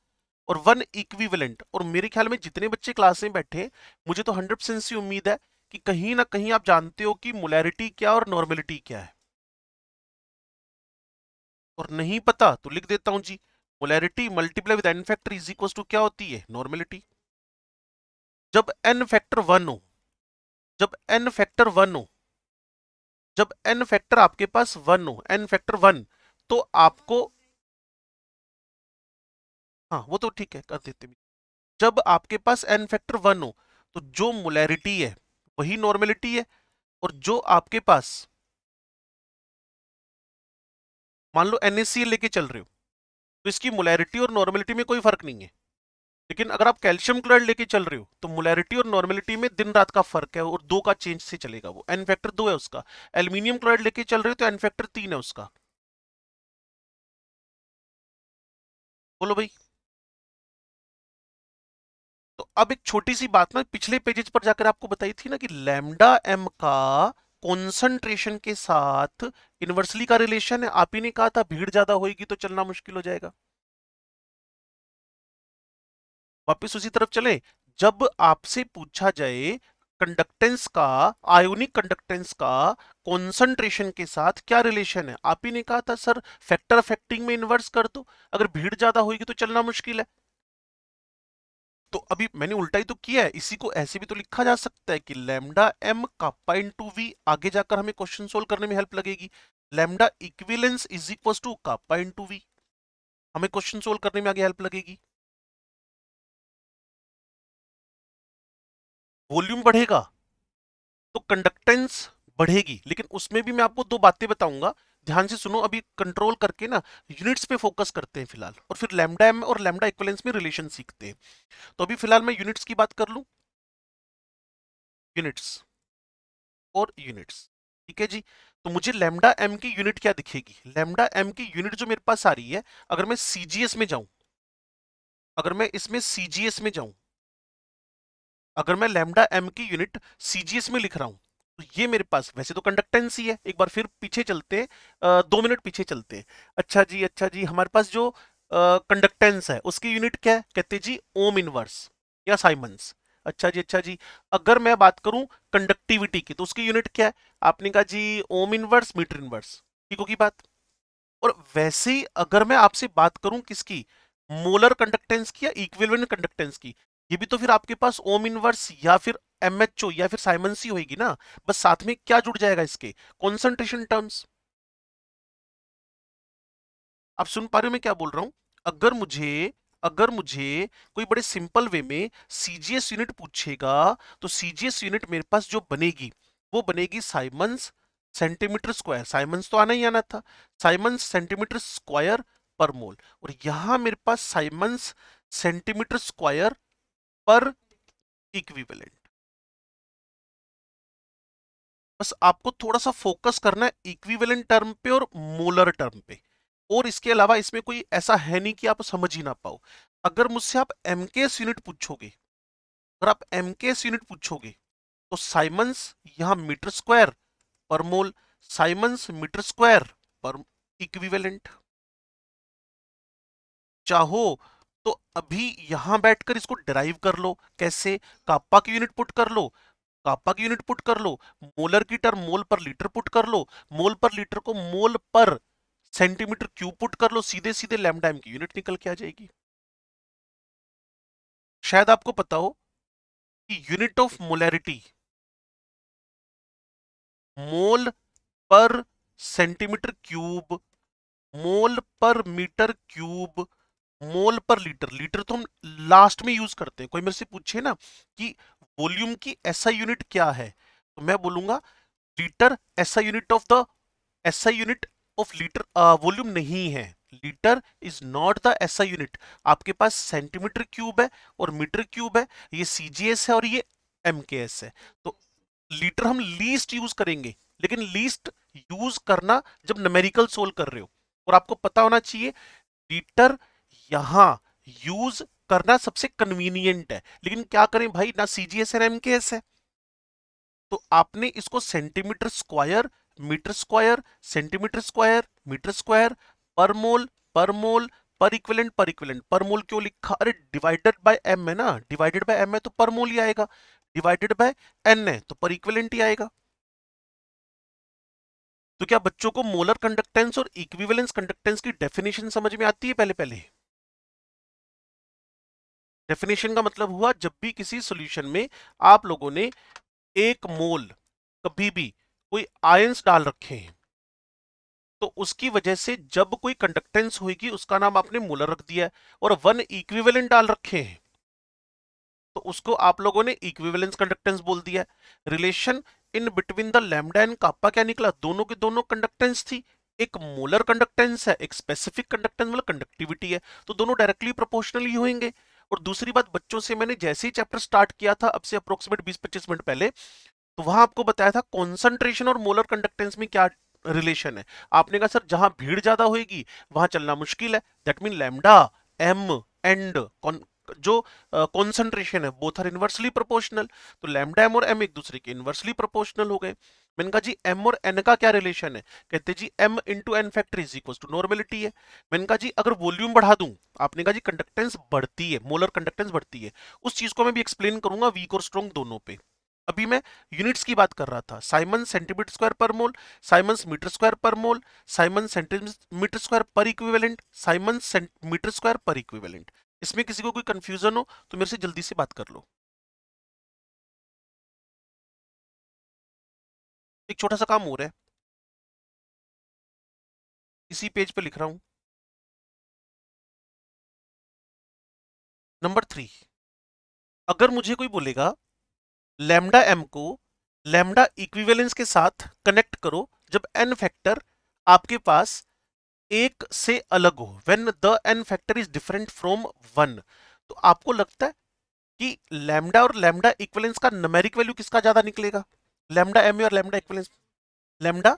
और वन इक्विवेलेंट और मेरे ख्याल में जितने बच्चे क्लास में बैठे मुझे तो हंड्रेड परसेंट सी उम्मीद है कि कहीं ना कहीं आप जानते हो कि मोलैरिटी क्या और नॉर्मेलिटी क्या है और नहीं पता तो लिख देता हूं जी polarity multiply with N factor is equal to क्या होती है नॉर्मेलिटी जब एन फैक्टर वन हो जब एन फैक्टर वन हो जब एन फैक्टर आपके पास वन हो एन फैक्टर वन तो आपको हाँ वो तो ठीक है कर देते भी जब आपके पास एन फैक्टर वन हो तो जो मोलैरिटी है वही नॉर्मेलिटी है और जो आपके पास मान लो एनएसीएल लेके चल रहे हो तो इसकी मोलैरिटी और नॉर्मेलिटी में कोई फर्क नहीं है लेकिन अगर आप कैल्शियम क्लोराइड लेके चल रहे हो तो मोलैरिटी और नॉर्मेलिटी में दिन रात का फर्क है और दो का चेंज से चलेगा वो एन फैक्टर दो है उसका एल्यूमिनियम क्लोराइड लेके चल रहे हो तो एन फैक्टर तीन है उसका बोलो भाई तो अब एक छोटी सी बात ना पिछले पेजेस पर जाकर आपको बताई थी ना कि लैमडा एम का कॉन्सेंट्रेशन के साथ इनवर्सली का रिलेशन है आप ही ने कहा था भीड़ ज्यादा होगी तो चलना मुश्किल हो जाएगा वापिस उसी तरफ चले जब आपसे पूछा जाए कंडक्टेंस का आयोनिक कंडक्टेंस का कॉन्सेंट्रेशन के साथ क्या रिलेशन है आप ही ने कहा था सर फैक्टर अफेक्टिंग में इन्वर्स कर दो अगर भीड़ ज्यादा होगी तो चलना मुश्किल है तो अभी मैंने उल्टा ही तो किया है इसी को ऐसे भी तो लिखा जा सकता है कि lambda M kappa into V आगे जाकर हमें क्वेश्चन सोल्व करने में हेल्प लगेगी lambda equivalence is equal to kappa into V हमें क्वेश्चन सोल्व करने में आगे हेल्प लगेगी वॉल्यूम बढ़ेगा तो कंडक्टेंस बढ़ेगी लेकिन उसमें भी मैं आपको दो बातें बताऊंगा ध्यान से सुनो अभी कंट्रोल करके ना यूनिट्स पे फोकस करते हैं फिलहाल और फिर लेमडा एम और लेमडा इक्वलेंस में रिलेशन सीखते हैं तो अभी फिलहाल मैं यूनिट्स की बात कर लूँ यूनिट्स और यूनिट्स ठीक है जी तो मुझे लेमडा एम की यूनिट क्या दिखेगी लेमडा एम की यूनिट जो मेरे पास आ रही है अगर मैं सीजीएस में जाऊं अगर मैं इसमें सीजीएस में जाऊं अगर मैं लेमडा एम की यूनिट सीजीएस में लिख रहा हूं तो ये मेरे पास वैसे तो ही है एक बार फिर पीछे चलते दो मिनट पीछे चलते अच्छा जी अच्छा जी हमारे पास जो कंडक्टेंस है उसकी यूनिट क्या है कहते जी ओम इनवर्स या साइमंस अच्छा जी अच्छा जी अगर मैं बात करूं कंडक्टिविटी की तो उसकी यूनिट क्या है आपने कहा जी ओम इनवर्स मीटर इनवर्स ठीक होगी बात और वैसे ही अगर मैं आपसे बात करूं किसकी मोलर कंडक्टेंस की या इक्विवेलेंट कंडक्टेंस की ये भी तो फिर आपके पास ओम इनवर्स या फिर एम एच ओ या फिर साइमनसी होगी ना बस साथ में क्या जुड़ जाएगा इसके कॉन्सेंट्रेशन टर्म्स आप सुन पा रहे हो मैं क्या बोल रहा हूं अगर मुझे अगर मुझे कोई बड़े सिंपल वे में सीजीएस यूनिट पूछेगा तो सीजीएस यूनिट मेरे पास जो बनेगी वो बनेगी साइमंस सेंटीमीटर स्क्वायर साइमंस तो आना ही आना था साइमंस सेंटीमीटर स्क्वायर पर मोल और यहां मेरे पास siemens centimetre square per equivalent बस आपको थोड़ा सा फोकस करना है इक्विवेलेंट टर्म पे और मोलर टर्म पे और इसके अलावा इसमें कोई ऐसा है नहीं कि आप समझ ही ना पाओ अगर मुझसे आप एम यूनिट पूछोगे अगर आप एम यूनिट पूछोगे तो साइमंस यहां metre square per mole siemens metre square per equivalent चाहो तो अभी यहां बैठकर इसको डिराइव कर लो कैसे कापा की यूनिट पुट कर लो कापा की यूनिट पुट कर लो मोलर की टर्म मोल पर लीटर पुट कर लो मोल पर लीटर को मोल पर सेंटीमीटर क्यूब पुट कर लो सीधे सीधे लैमडाइम की यूनिट निकल के आ जाएगी शायद आपको पता हो कि यूनिट ऑफ मोलैरिटी मोल पर सेंटीमीटर क्यूब मोल पर मीटर क्यूब मोल पर लीटर लीटर तो हम लास्ट में यूज करते हैं कोई मेरे से पूछे ना कि वॉल्यूम की ऐसा यूनिट क्या है तो मैं बोलूंगा litre SI unit of the SI unit of litre volume नहीं है litre is not the SI unit आपके पास सेंटीमीटर क्यूब है और मीटर क्यूब है ये सी है और ये एम है तो लीटर हम लीस्ट यूज करेंगे लेकिन लीस्ट यूज करना जब नमेरिकल सोल्व कर रहे हो और आपको पता होना चाहिए लीटर यहां यूज करना सबसे कन्वीनियंट है लेकिन क्या करें भाई ना सीजीएस है एमकेएस है तो आपने इसको centimetre square metre square centimetre square metre square per mole पर मोल पर इक्विलेंट पर इक्विलेंट पर मोल क्यों लिखा अरे डिवाइडेड बाय एम है ना डिवाइडेड बाय एम है तो पर मोल ही आएगा डिवाइडेड बाय एन है तो पर इक्विलेंट ही आएगा तो क्या बच्चों को मोलर कंडक्टेंस और इक्विवेलेंस कंडक्टेंस की डेफिनेशन समझ में आती है पहले पहले डेफिनेशन का मतलब हुआ जब भी किसी सोल्यूशन में आप लोगों ने एक मोल कभी भी कोई आयंस डाल रखे हैं तो उसकी वजह से जब कोई कंडक्टेंस होगी उसका नाम आपने मोलर रख दिया है और वन इक्विवेलेंट डाल रखे हैं तो उसको आप लोगों ने इक्विवेलेंस कंडक्टेंस बोल दिया relation in between the lambda and kappa क्या निकला दोनों के दोनों कंडक्टेंस थी एक मोलर कंडक्टेंस है एक स्पेसिफिक कंडक्टेंस मतलब कंडक्टिविटी है तो दोनों डायरेक्टली प्रोपोर्शनली होंगे और दूसरी बात बच्चों से मैंने जैसे ही चैप्टर स्टार्ट किया था अब से अप्रोक्सीमेट बीस पच्चीस मिनट पहले तो वहां आपको बताया था कॉन्सेंट्रेशन और मोलर कंडक्टेंस में क्या रिलेशन है आपने कहा सर जहां भीड़ ज्यादा होगी वहां चलना मुश्किल है that mean lambda M and जो कॉन्सेंट्रेशन uh, है बोथ आर इनवर्सली प्रोपोर्शनल तो लैमडा एम और एम एक दूसरे के इनवर्सली प्रोपोर्शनल हो गए मैंने कहा जी एम और एन का क्या रिलेशन है कहते जी M into N factor is equal to normality है मैंने कहा जी अगर वॉल्यूम बढ़ा दूं आपने कहा जी कंडक्टेंस बढ़ती है मोलर कंडक्टेंस बढ़ती है उस चीज को मैं भी एक्सप्लेन करूंगा वीक और स्ट्रॉन्ग दोनों पे अभी मैं यूनिट्स की बात कर रहा था Simon centimetre square per mole Simon metre square per mole siemens centimetre square per equivalent siemens metre square per equivalent इसमें किसी को कोई कंफ्यूजन हो तो मेरे से जल्दी से बात कर लो एक छोटा सा काम हो रहा है इसी पेज पे लिख रहा हूं नंबर थ्री अगर मुझे कोई बोलेगा लैम्डा एम को लैम्डा इक्विवेलेंस के साथ कनेक्ट करो जब एन फैक्टर आपके पास एक से अलग हो when the N factor is different from one तो आपको लगता है कि लैम्डा और लैम्डा इक्वेलेंस का नमेरिक वैल्यू किसका ज्यादा निकलेगा लेमडा एम और lambda equivalence lambda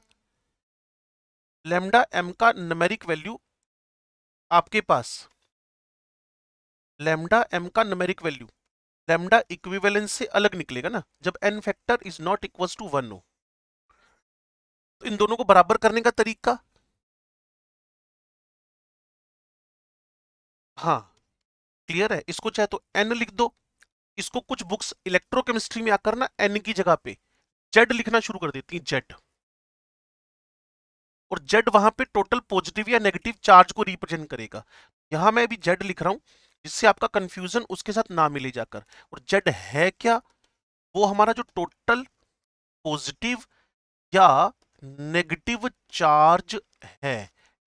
lambda M का नमेरिक वैल्यू आपके पास लेमडा एम का नमेरिक वैल्यू लेमडा इक्विवेलेंस से अलग निकलेगा ना जब N factor is not equal to one हो तो इन दोनों को बराबर करने का तरीका हाँ क्लियर है इसको चाहे तो एन लिख दो इसको कुछ बुक्स इलेक्ट्रोकेमिस्ट्री में आकर ना एन की जगह पे जेड लिखना शुरू कर देती है जेड और जेड वहां पे टोटल पॉजिटिव या नेगेटिव चार्ज को रिप्रेजेंट करेगा यहां मैं अभी जेड लिख रहा हूं जिससे आपका कंफ्यूजन उसके साथ ना मिले जाकर और जेड है क्या वो हमारा जो टोटल पॉजिटिव या नेगेटिव चार्ज है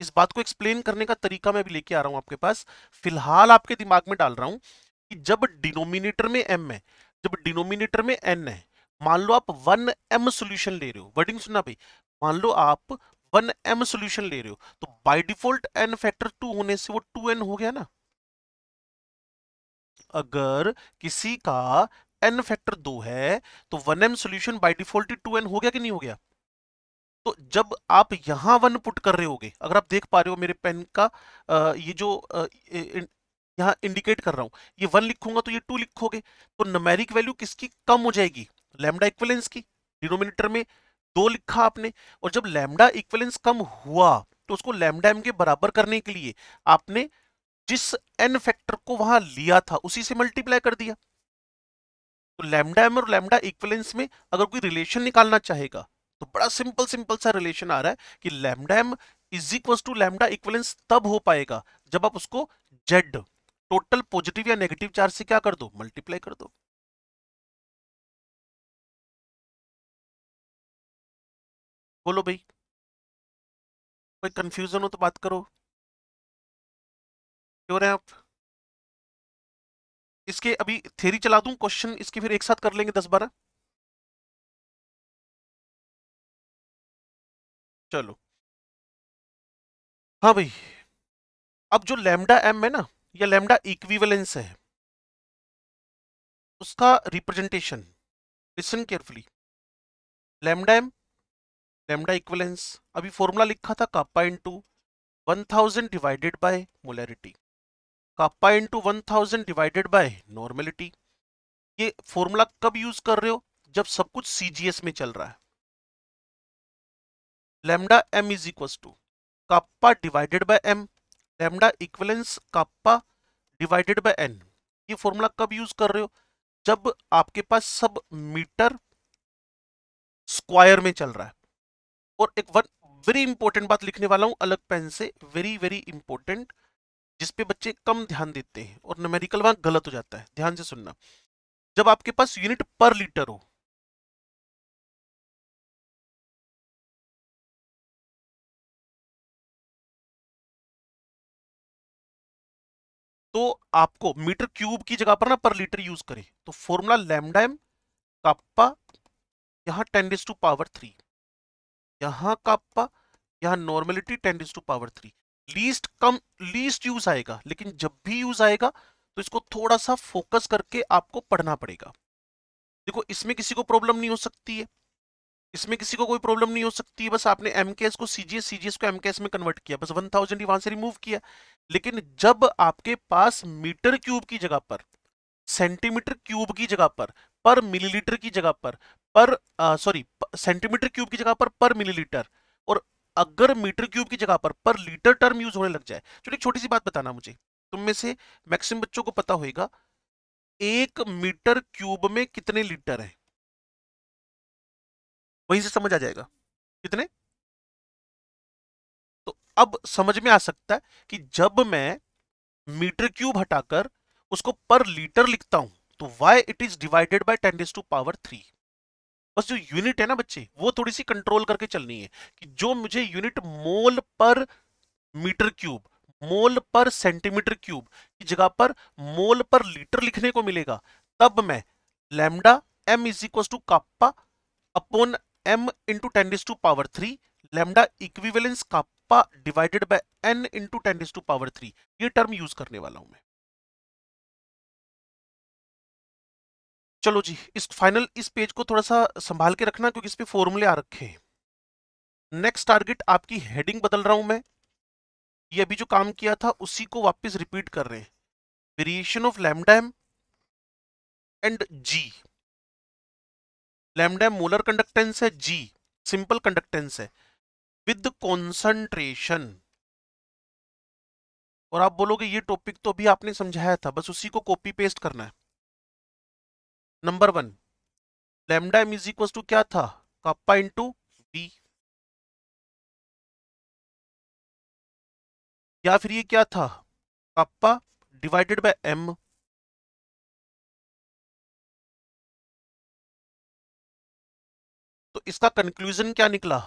इस बात को एक्सप्लेन करने का तरीका मैं भी लेके आ रहा हूं आपके पास फिलहाल आपके दिमाग में डाल रहा हूं कि जब डिनोमिनेटर में एम है जब डिनोमिनेटर में एन है मान लो आप वन एम सोल्यूशन ले रहे हो वर्डिंग सुनना भाई मान लो आप वन एम सोल्यूशन ले रहे हो तो by default N factor two होने से वो टू एन हो गया ना अगर किसी का एन फैक्टर दो है तो one M solution by default two N हो गया कि नहीं हो गया तो जब आप यहां वन पुट कर रहे होगे अगर आप देख पा रहे हो मेरे पेन का आ, ये जो आ, यहाँ इंडिकेट कर रहा हूँ ये वन लिखूंगा तो ये टू लिखोगे तो नमेरिक वैल्यू किसकी कम हो जाएगी लेमडा इक्वेलेंस की डिनोमिनेटर में दो लिखा आपने और जब लेमडा इक्वेलेंस कम हुआ तो उसको लेमडा एम के बराबर करने के लिए आपने जिस एन फैक्टर को वहां लिया था उसी से मल्टीप्लाई कर दिया तो लेमडा एम और लेमडा इक्वेलेंस में अगर कोई रिलेशन निकालना चाहेगा तो बड़ा सिंपल सिंपल सा रिलेशन आ रहा है कि lambda M is equal to lambda equivalence तब हो पाएगा जब आप उसको जेड टोटल पॉजिटिव या नेगेटिव चार्ज से क्या कर दो मल्टीप्लाई कर दो बोलो भाई कोई कंफ्यूजन हो तो बात करो क्यों रहे आप इसके अभी थेरी चला दूं क्वेश्चन इसके फिर एक साथ कर लेंगे दस बारह चलो हाँ भाई अब जो लैम्डा एम है ना या लैम्डा इक्विवेलेंस है उसका representation listen carefully lambda M lambda equivalence अभी फॉर्मूला लिखा था kappa into one thousand divided by molarity kappa into one thousand divided by normality ये फॉर्मूला कब यूज कर रहे हो जब सब कुछ सीजीएस में चल रहा है lambda M is equal to kappa divided by M lambda equivalence kappa divided by N ये फॉर्मूला कब यूज कर रहे हो जब आपके पास सब मीटर स्क्वायर में चल रहा है और एक वन वेरी इंपॉर्टेंट बात लिखने वाला हूँ अलग पेन से वेरी वेरी इंपॉर्टेंट जिसपे बच्चे कम ध्यान देते हैं और नमेरिकल वहां गलत हो जाता है ध्यान से सुनना जब आपके पास यूनिट पर लीटर हो तो आपको मीटर क्यूब की जगह पर ना पर लीटर यूज करें तो फॉर्मूला लैमडाइम काप्पा यहां टेन टू पावर थ्री यहाँ का आपका यहाँ normality ten to power three least कम लीस्ट यूज आएगा लेकिन जब भी यूज आएगा तो इसको थोड़ा सा फोकस करके आपको पढ़ना पड़ेगा देखो इसमें किसी को प्रॉब्लम नहीं हो सकती है इसमें किसी को कोई प्रॉब्लम नहीं हो सकती है बस आपने एम के एस को सीजीएस सीजीएस को एम के एस में कन्वर्ट किया बस वन थाउजेंड ही वहां से रिमूव किया लेकिन जब आपके पास मीटर क्यूब की जगह पर सेंटीमीटर क्यूब की जगह पर पर मिलीलीटर की जगह पर पर सॉरी सेंटीमीटर क्यूब की जगह पर पर मिलीलीटर और अगर मीटर क्यूब की जगह पर पर लीटर टर्म यूज होने लग जाए चलो एक छोटी सी बात बताना मुझे तुम में से मैक्सिमम बच्चों को पता होगा एक मीटर क्यूब में कितने लीटर है वहीं से समझ आ जाएगा कितने तो अब समझ में आ सकता है कि जब मैं मीटर क्यूब हटाकर उसको पर लीटर लिखता हूं तो why it is divided by ten to power three बस जो यूनिट है ना बच्चे वो थोड़ी सी कंट्रोल करके चलनी है कि जो मुझे यूनिट मोल पर मीटर क्यूब मोल पर सेंटीमीटर क्यूब की जगह पर मोल पर लीटर लिखने को मिलेगा तब मैं lambda M is equal to kappa upon M into टेंडिस to power three lambda equivalence kappa divided by N into टेंडिस टू पावर थ्री ये टर्म यूज करने वाला हूं मैं चलो जी इस फाइनल इस पेज को थोड़ा सा संभाल के रखना क्योंकि इस पर फॉर्मूले आ रखे हैं नेक्स्ट टारगेट आपकी हेडिंग बदल रहा हूं मैं ये अभी जो काम किया था उसी को वापस रिपीट कर रहे हैं वेरिएशन ऑफ लैमडैम एंड जी लैमडैम मोलर कंडक्टेंस है जी सिंपल कंडक्टेंस है विद कॉन्सेंट्रेशन और आप बोलोगे ये टॉपिक तो अभी आपने समझाया था बस उसी को कॉपी पेस्ट करना है number one lambda M is to क्या था कप्पा इंटू बी या फिर ये क्या था कप्पा डिवाइडेड बाय एम तो इसका कंक्लूजन क्या निकला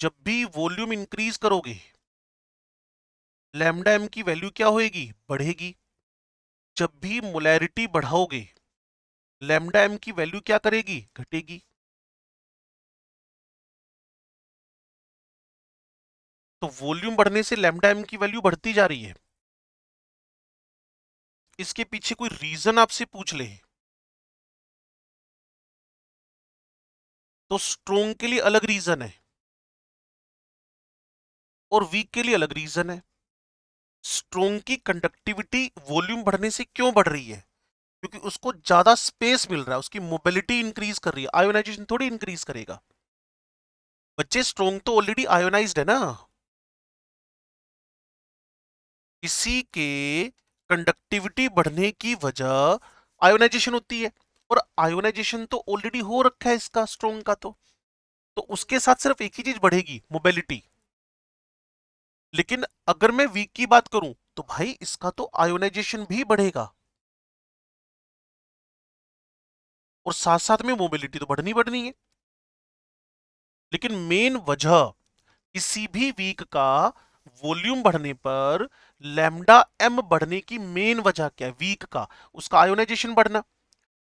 जब भी वॉल्यूम इंक्रीज करोगे लैम्डा एम की वैल्यू क्या होएगी बढ़ेगी जब भी मोलैरिटी बढ़ाओगे लेमडा एम की वैल्यू क्या करेगी घटेगी तो वॉल्यूम बढ़ने से लेमडा एम की वैल्यू बढ़ती जा रही है इसके पीछे कोई रीजन आपसे पूछ ले तो स्ट्रोंग के लिए अलग रीजन है और वीक के लिए अलग रीजन है स्ट्रोंग की कंडक्टिविटी वॉल्यूम बढ़ने से क्यों बढ़ रही है क्योंकि उसको ज़्यादा स्पेस मिल रहा है उसकी मोबिलिटी इंक्रीज कर रही है आयोनाइजेशन थोड़ी इंक्रीज करेगा बच्चे स्ट्रोंग तो ऑलरेडी आयोनाइज है ना इसी के कंडक्टिविटी बढ़ने की वजह आयोनाइजेशन होती है और आयोनाइजेशन तो ऑलरेडी हो रखा है इसका स्ट्रोंग का तो तो उसके साथ सिर्फ एक ही चीज बढ़ेगी मोबिलिटी लेकिन अगर मैं वीक की बात करूं तो भाई इसका तो आयोनाइजेशन भी बढ़ेगा और साथ साथ में मोबिलिटी तो बढ़नी बढ़नी है लेकिन मेन वजह किसी भी वीक का वॉल्यूम बढ़ने पर लेमडा एम बढ़ने की मेन वजह क्या है वीक का उसका आयोनाइजेशन बढ़ना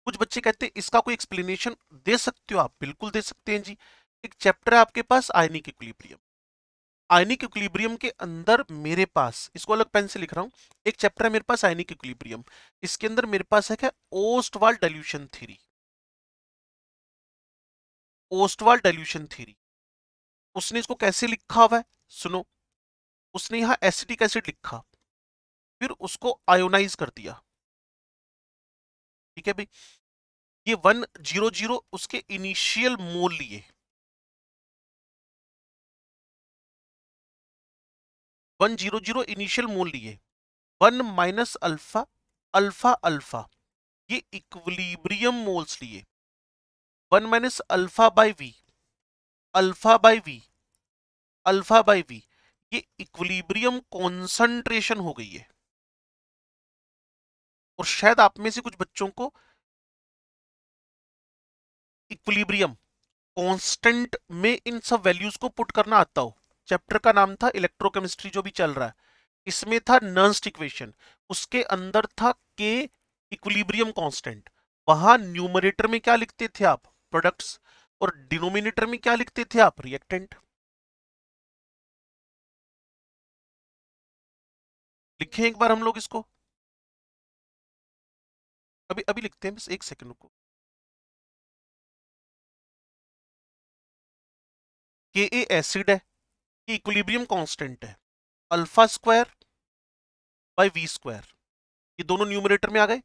कुछ बच्चे कहते हैं इसका कोई एक्सप्लेनेशन दे सकते हो आप बिल्कुल दे सकते हैं जी एक चैप्टर है आपके पास आयनिक इक्विलिब्रियम आयनिक इक्विलिब्रियम के अंदर मेरे पास इसको अलग पेन से लिख रहा हूँ एक चैप्टर है मेरे पास आयनिक इक्विलिब्रियम इसके अंदर मेरे पास है क्या Ostwald dilution theory Ostwald dilution theory उसने इसको कैसे लिखा हुआ है सुनो उसने यहां एसिडिक एसिड लिखा फिर उसको आयोनाइज कर दिया ठीक है भाई ये वन जीरो जीरो उसके इनिशियल मोल लिए one zero zero initial mole लिए one minus alpha alpha alpha ये इक्विलिब्रियम मोल्स लिए one minus alpha by V alpha by V alpha by V ये इक्विलिब्रियम कॉन्सेंट्रेशन हो गई है और शायद आप में से कुछ बच्चों को इक्विलिब्रियम कांस्टेंट में इन सब वैल्यूज को पुट करना आता हो चैप्टर का नाम था इलेक्ट्रोकेमिस्ट्री जो भी चल रहा है इसमें था नर्स्ट इक्वेशन उसके अंदर था के इक्विलिब्रियम कांस्टेंट वहां न्यूमरेटर में क्या लिखते थे आप प्रोडक्ट्स और डिनोमिनेटर में क्या लिखते थे आप रिएक्टेंट लिखें एक बार हम लोग इसको अभी अभी लिखते हैं बस एक सेकंड को के ए एसिड है कि इक्विलिब्रियम कांस्टेंट है alpha square by V square ये दोनों न्यूमिनेटर में आ गए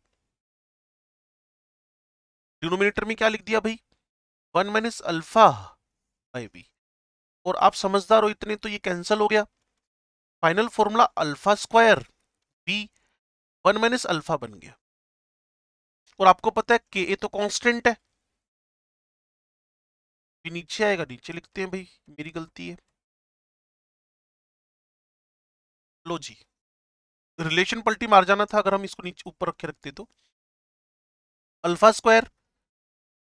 डिनोमिनेटर में क्या लिख दिया भाई one minus alpha by V और आप समझदार हो इतने तो ये कैंसिल हो गया final formula alpha square V one minus alpha बन गया और आपको पता है के ए तो कांस्टेंट है नीचे आएगा नीचे लिखते हैं भाई मेरी गलती है लो जी रिलेशन पल्टी मार जाना था अगर हम इसको नीचे ऊपर रखे रखते तो अल्फा स्क्वायर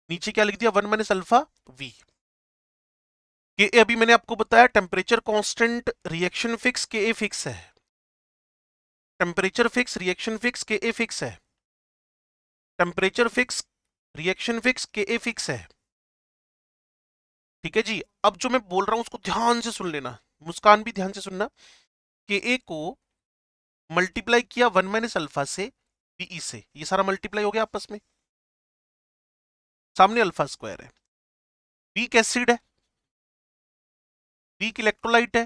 नीचे क्या लिख दिया वन माइनस अल्फा वी के ए अभी मैंने आपको बताया temperature constant reaction fix K a fix है temperature fix reaction fix K a fix है temperature fix reaction fix K a fix है ठीक है जी अब जो मैं बोल रहा हूं उसको ध्यान से सुन लेना मुस्कान भी ध्यान से सुनना के ए को मल्टीप्लाई किया वन माइनस अल्फा से बी e से ये सारा मल्टीप्लाई हो गया आपस में सामने अल्फा स्क्वायर है वीक एसिड है वीक इलेक्ट्रोलाइट है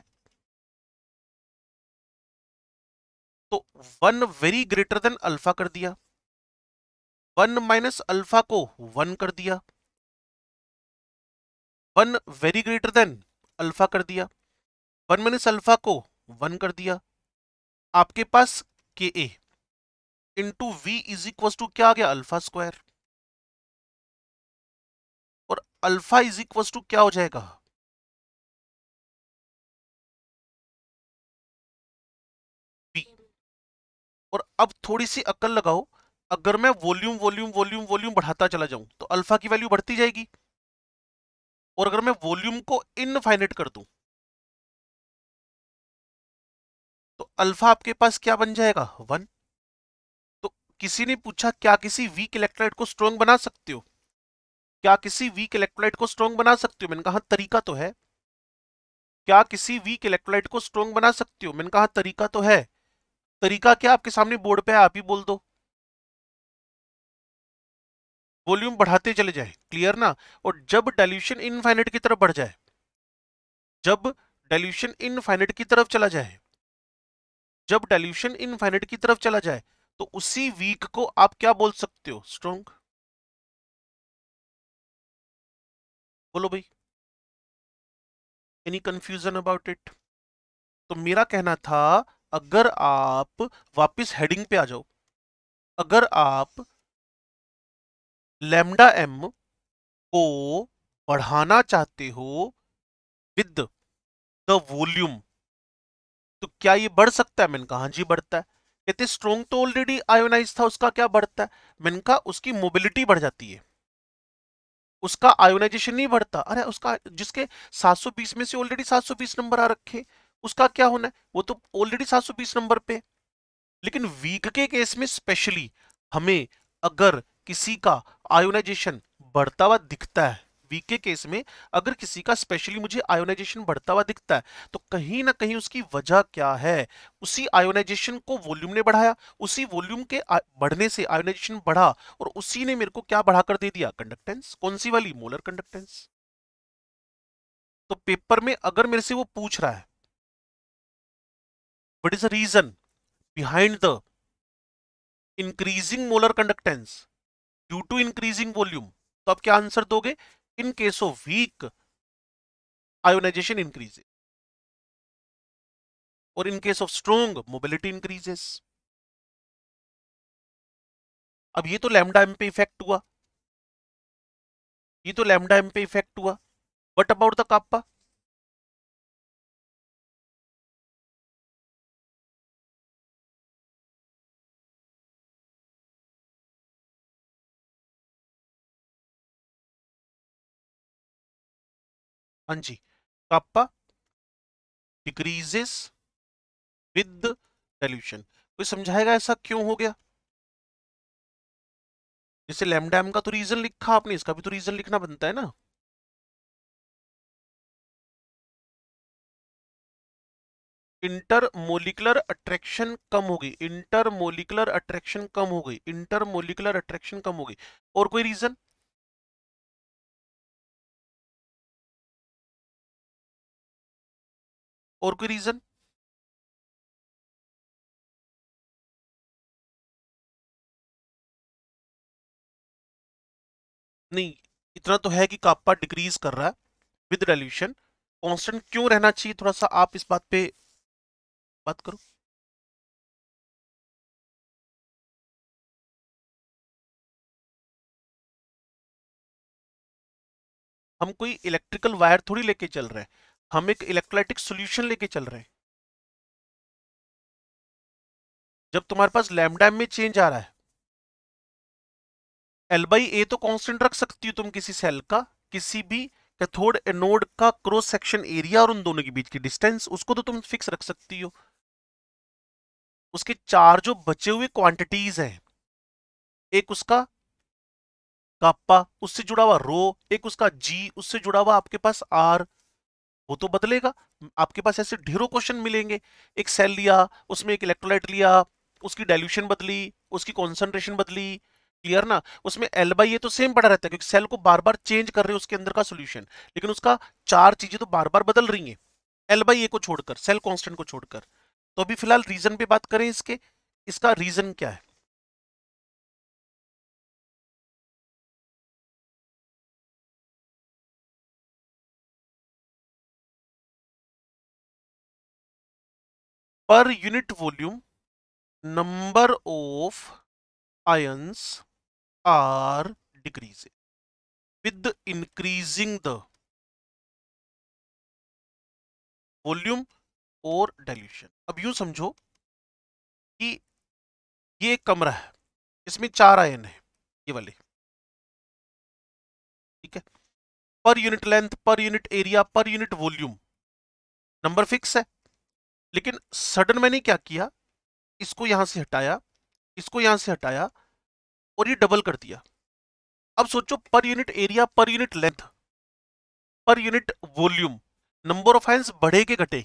तो one very greater than alpha कर दिया वन माइनस अल्फा को वन कर दिया one very greater than alpha कर दिया वन माइनस अल्फा को वन कर दिया आपके पास K a into V is equal to क्या आ गया अल्फा स्क्वायर और अल्फा इज इक्वल टू क्या हो जाएगा बी और अब थोड़ी सी अक्ल लगाओ अगर मैं वॉल्यूम वॉल्यूम वॉल्यूम वॉल्यूम बढ़ाता चला जाऊं तो अल्फा की वैल्यू बढ़ती जाएगी और अगर मैं वॉल्यूम को इनफाइनेट कर दूं अल्फा आपके पास क्या बन जाएगा वन तो किसी ने पूछा क्या किसी वीक इलेक्ट्रोलाइट को स्ट्रॉन्ग बना सकते हो क्या किसी वीक इलेक्ट्रोलाइट को स्ट्रॉन्ग बना सकते हो मैंने कहा तरीका तो है क्या किसी वीक इलेक्ट्रोलाइट को स्ट्रॉन्ग बना सकते हो मैंने कहा तरीका तो है तरीका क्या आपके सामने बोर्ड पे है आप ही बोल दो वॉल्यूम बढ़ाते चले जाए क्लियर ना और जब डाइल्यूशन इनफाइनाइट की तरफ बढ़ जाए जब डाइल्यूशन इनफाइनाइट की तरफ चला जाए जब डाइल्यूशन इनफाइनाइट की तरफ चला जाए तो उसी वीक को आप क्या बोल सकते हो स्ट्रोंग बोलो भाई एनी कंफ्यूजन अबाउट इट तो मेरा कहना था अगर आप वापस हेडिंग पे आ जाओ अगर आप लेमडा एम को बढ़ाना चाहते हो विद द वॉल्यूम तो क्या ये बढ़ सकता है मैंने कहा जी बढ़ता है कहते स्ट्रोंग तो ऑलरेडी आयोनाइज था उसका क्या बढ़ता है मैंने कहा उसकी मोबिलिटी बढ़ जाती है उसका आयोनाइजेशन नहीं बढ़ता अरे उसका जिसके 720 में से ऑलरेडी 720 नंबर आ रखे उसका क्या होना है वो तो ऑलरेडी 720 नंबर पे लेकिन वीक के केस में स्पेशली हमें अगर किसी का आयोनाइजेशन बढ़ता हुआ दिखता है वीक के केस में अगर किसी का स्पेशली मुझे आयोनाइजेशन बढ़ता हुआ दिखता है तो कहीं ना कहीं उसकी वजह क्या है उसी आयोनाइजेशन को वॉल्यूम ने बढ़ाया उसी वॉल्यूम के बढ़ने से आयोनाइजेशन बढ़ा और उसी ने मेरे को क्या बढ़ाकर दे दिया कंडक्टेंस कौन सी वाली मोलर कंडक्टेंस तो पेपर में अगर मेरे से वो पूछ रहा है what is a reason behind the increasing molar conductance due to increasing volume तो आप क्या आंसर दोगे in case of weak ionization increases और in case of strong mobility increases अब ये तो लैमडा एम पे इफेक्ट हुआ ये तो लैमडा एम पे इफेक्ट हुआ वट अबाउट द काप्पा हाँ जी काप्पा डिक्रीजेस विद सोल्यूशन कोई समझाएगा ऐसा क्यों हो गया जैसे लेमडैम का तो रीजन लिखा आपने इसका भी तो रीजन लिखना बनता है ना इंटरमोलिकुलर अट्रैक्शन कम हो गई इंटरमोलिकुलर अट्रैक्शन कम हो गई इंटरमोलिकुलर अट्रैक्शन कम हो गई और कोई रीजन और कोई रीजन नहीं इतना तो है कि कापा डिक्रीज कर रहा है विद रेल्यूशन कांस्टेंट क्यों रहना चाहिए थोड़ा सा आप इस बात पे बात करो हम कोई इलेक्ट्रिकल वायर थोड़ी लेके चल रहे हैं हम एक इलेक्ट्रोलाइटिक सोल्यूशन लेके चल रहे हैं जब तुम्हारे पास लैमडा में चेंज आ रहा है एल बाई ए तो कांस्टेंट रख सकती हो तुम किसी सेल का किसी भी कैथोड एनोड का क्रॉस सेक्शन एरिया और उन दोनों के बीच की डिस्टेंस उसको तो तुम फिक्स रख सकती हो उसके चार जो बचे हुए क्वांटिटीज हैं एक उसका कापा उससे जुड़ा हुआ रो एक उसका जी उससे जुड़ा हुआ आपके पास आर वो तो बदलेगा आपके पास ऐसे ढेरों क्वेश्चन मिलेंगे एक सेल लिया उसमें एक इलेक्ट्रोलाइट लिया उसकी डाइल्यूशन बदली उसकी कॉन्सेंट्रेशन बदली क्लियर ना उसमें एल बाई ए तो सेम पड़ा रहता है क्योंकि सेल को बार बार चेंज कर रहे हैं उसके अंदर का सोल्यूशन लेकिन उसका चार चीजें तो बार बार बदल रही है एल बाई ए को छोड़कर सेल कॉन्स्टेंट को छोड़कर तो अभी फिलहाल रीजन पे बात करें इसके इसका रीजन क्या है per unit volume number of ions are with with increasing the volume और डाइल्यूशन अब यूं समझो कि ये एक कमरा है इसमें चार आयन है ये वाले ठीक है per unit length per unit area per unit volume number fix है लेकिन सडन मैंने क्या किया इसको यहां से हटाया इसको यहां से हटाया और ये डबल कर दिया अब सोचो per unit area per unit length per unit volume number of hands बढ़े के घटे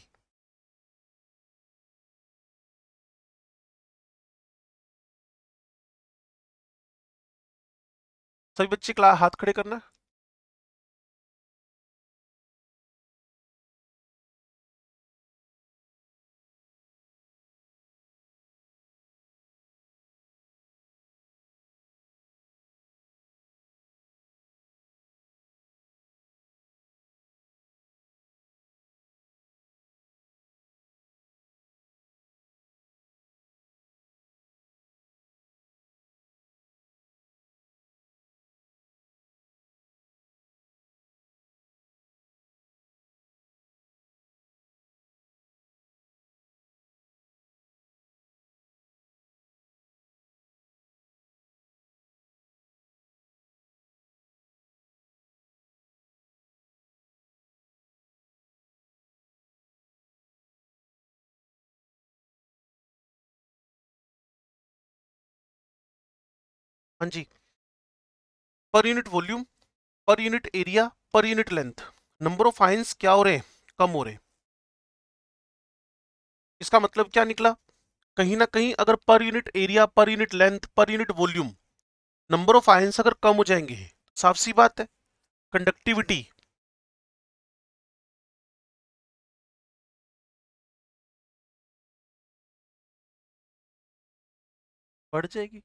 सभी बच्चे क्लास हाथ खड़े करना हाँ जी per unit volume per unit area per unit length number of ions क्या हो रहे हैं कम हो रहे हैं इसका मतलब क्या निकला कहीं ना कहीं अगर per unit area per unit length per unit volume number of ions अगर कम हो जाएंगे साफ सी बात है कंडक्टिविटी बढ़ जाएगी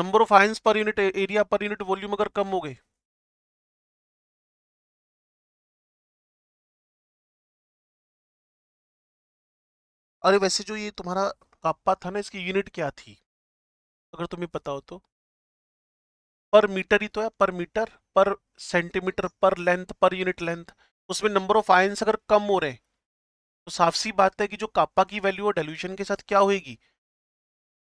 number of ions per unit area per unit volume अगर कम हो गए अरे वैसे जो ये तुम्हारा काप्पा था ना इसकी यूनिट क्या थी अगर तुम्हें पता हो तो पर मीटर ही तो है पर मीटर पर centimetre per length per unit length उसमें नंबर ऑफ आयंस अगर कम हो रहे हैं तो साफ सी बात है कि जो काप्पा की वैल्यू और डेल्यूशन के साथ क्या होगी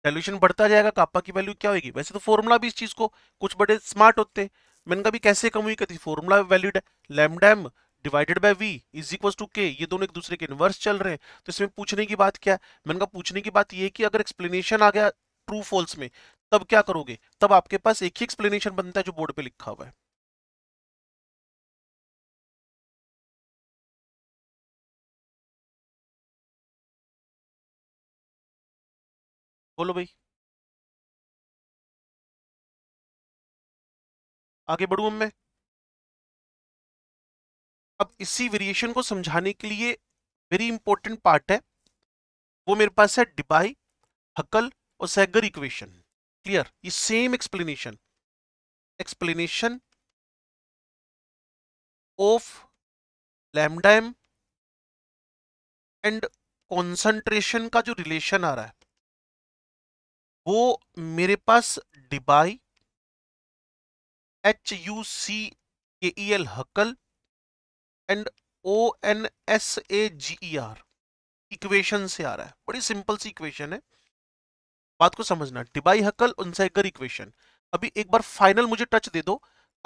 डायल्यूशन बढ़ता जाएगा तो कापा की वैल्यू क्या होगी वैसे तो फॉर्मूला भी इस चीज़ को कुछ बड़े स्मार्ट होते हैं मैंने कहा कैसे कम हुई कहती फॉर्मूला वैल्यूड है lambda M divided by V is equal to K ये दोनों एक दूसरे के इनवर्स चल रहे हैं तो इसमें पूछने की बात क्या है मैंने कहा पूछने की बात ये कि अगर एक्सप्लेनेशन आ गया ट्रू फॉल्स में तब क्या करोगे तब आपके पास एक ही एक्सप्लेनेशन बनता है जो बोर्ड पे लिखा हुआ है बोलो भाई आगे बढ़ू मैं अब इसी वेरिएशन को समझाने के लिए वेरी इंपॉर्टेंट पार्ट है वो मेरे पास है डिबाई हकल और सैगर इक्वेशन क्लियर ये same explanation explanation of lambda M and concentration का जो रिलेशन आ रहा है वो मेरे पास Debye H U C K E L Huckel and O N S A G E R equation से आ रहा है बड़ी सिंपल सी इक्वेशन है बात को समझना डिबाई हकल उनसाइगर इक्वेशन अभी एक बार फाइनल मुझे टच दे दो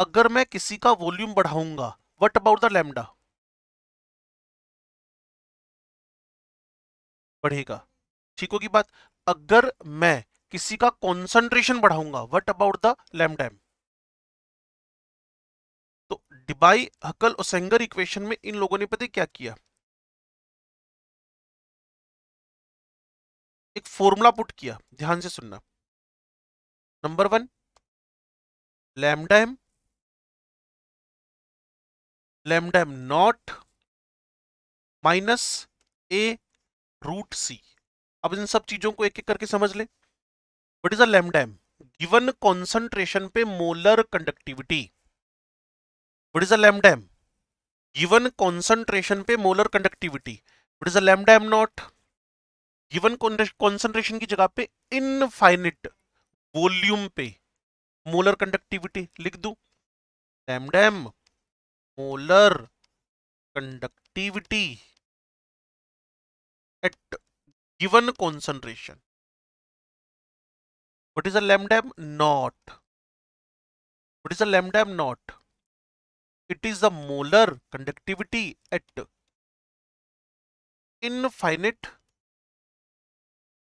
अगर मैं किसी का वॉल्यूम बढ़ाऊंगा वट अबाउट द लैमडा बढ़ेगा ठीक होगी बात अगर मैं किसी का कॉन्सेंट्रेशन बढ़ाऊंगा वट अबाउट द लैमडैम तो डिबाई हकल और सेंगर इक्वेशन में इन लोगों ने पता क्या किया एक फॉर्मूला पुट किया ध्यान से सुनना number one lambda M lambda M naught minus A root C अब इन सब चीजों को एक एक करके समझ लें what is a lambda given concentration पे molar conductivity what is a lambda given concentration पे molar conductivity what is a lambda naught given concentration की जगह पे इनफाइनिट वॉल्यूम पे मोलर कंडक्टिविटी लिख दू lambda M molar conductivity at given concentration what is the lambda m not what is the lambda m not it is the molar conductivity at infinite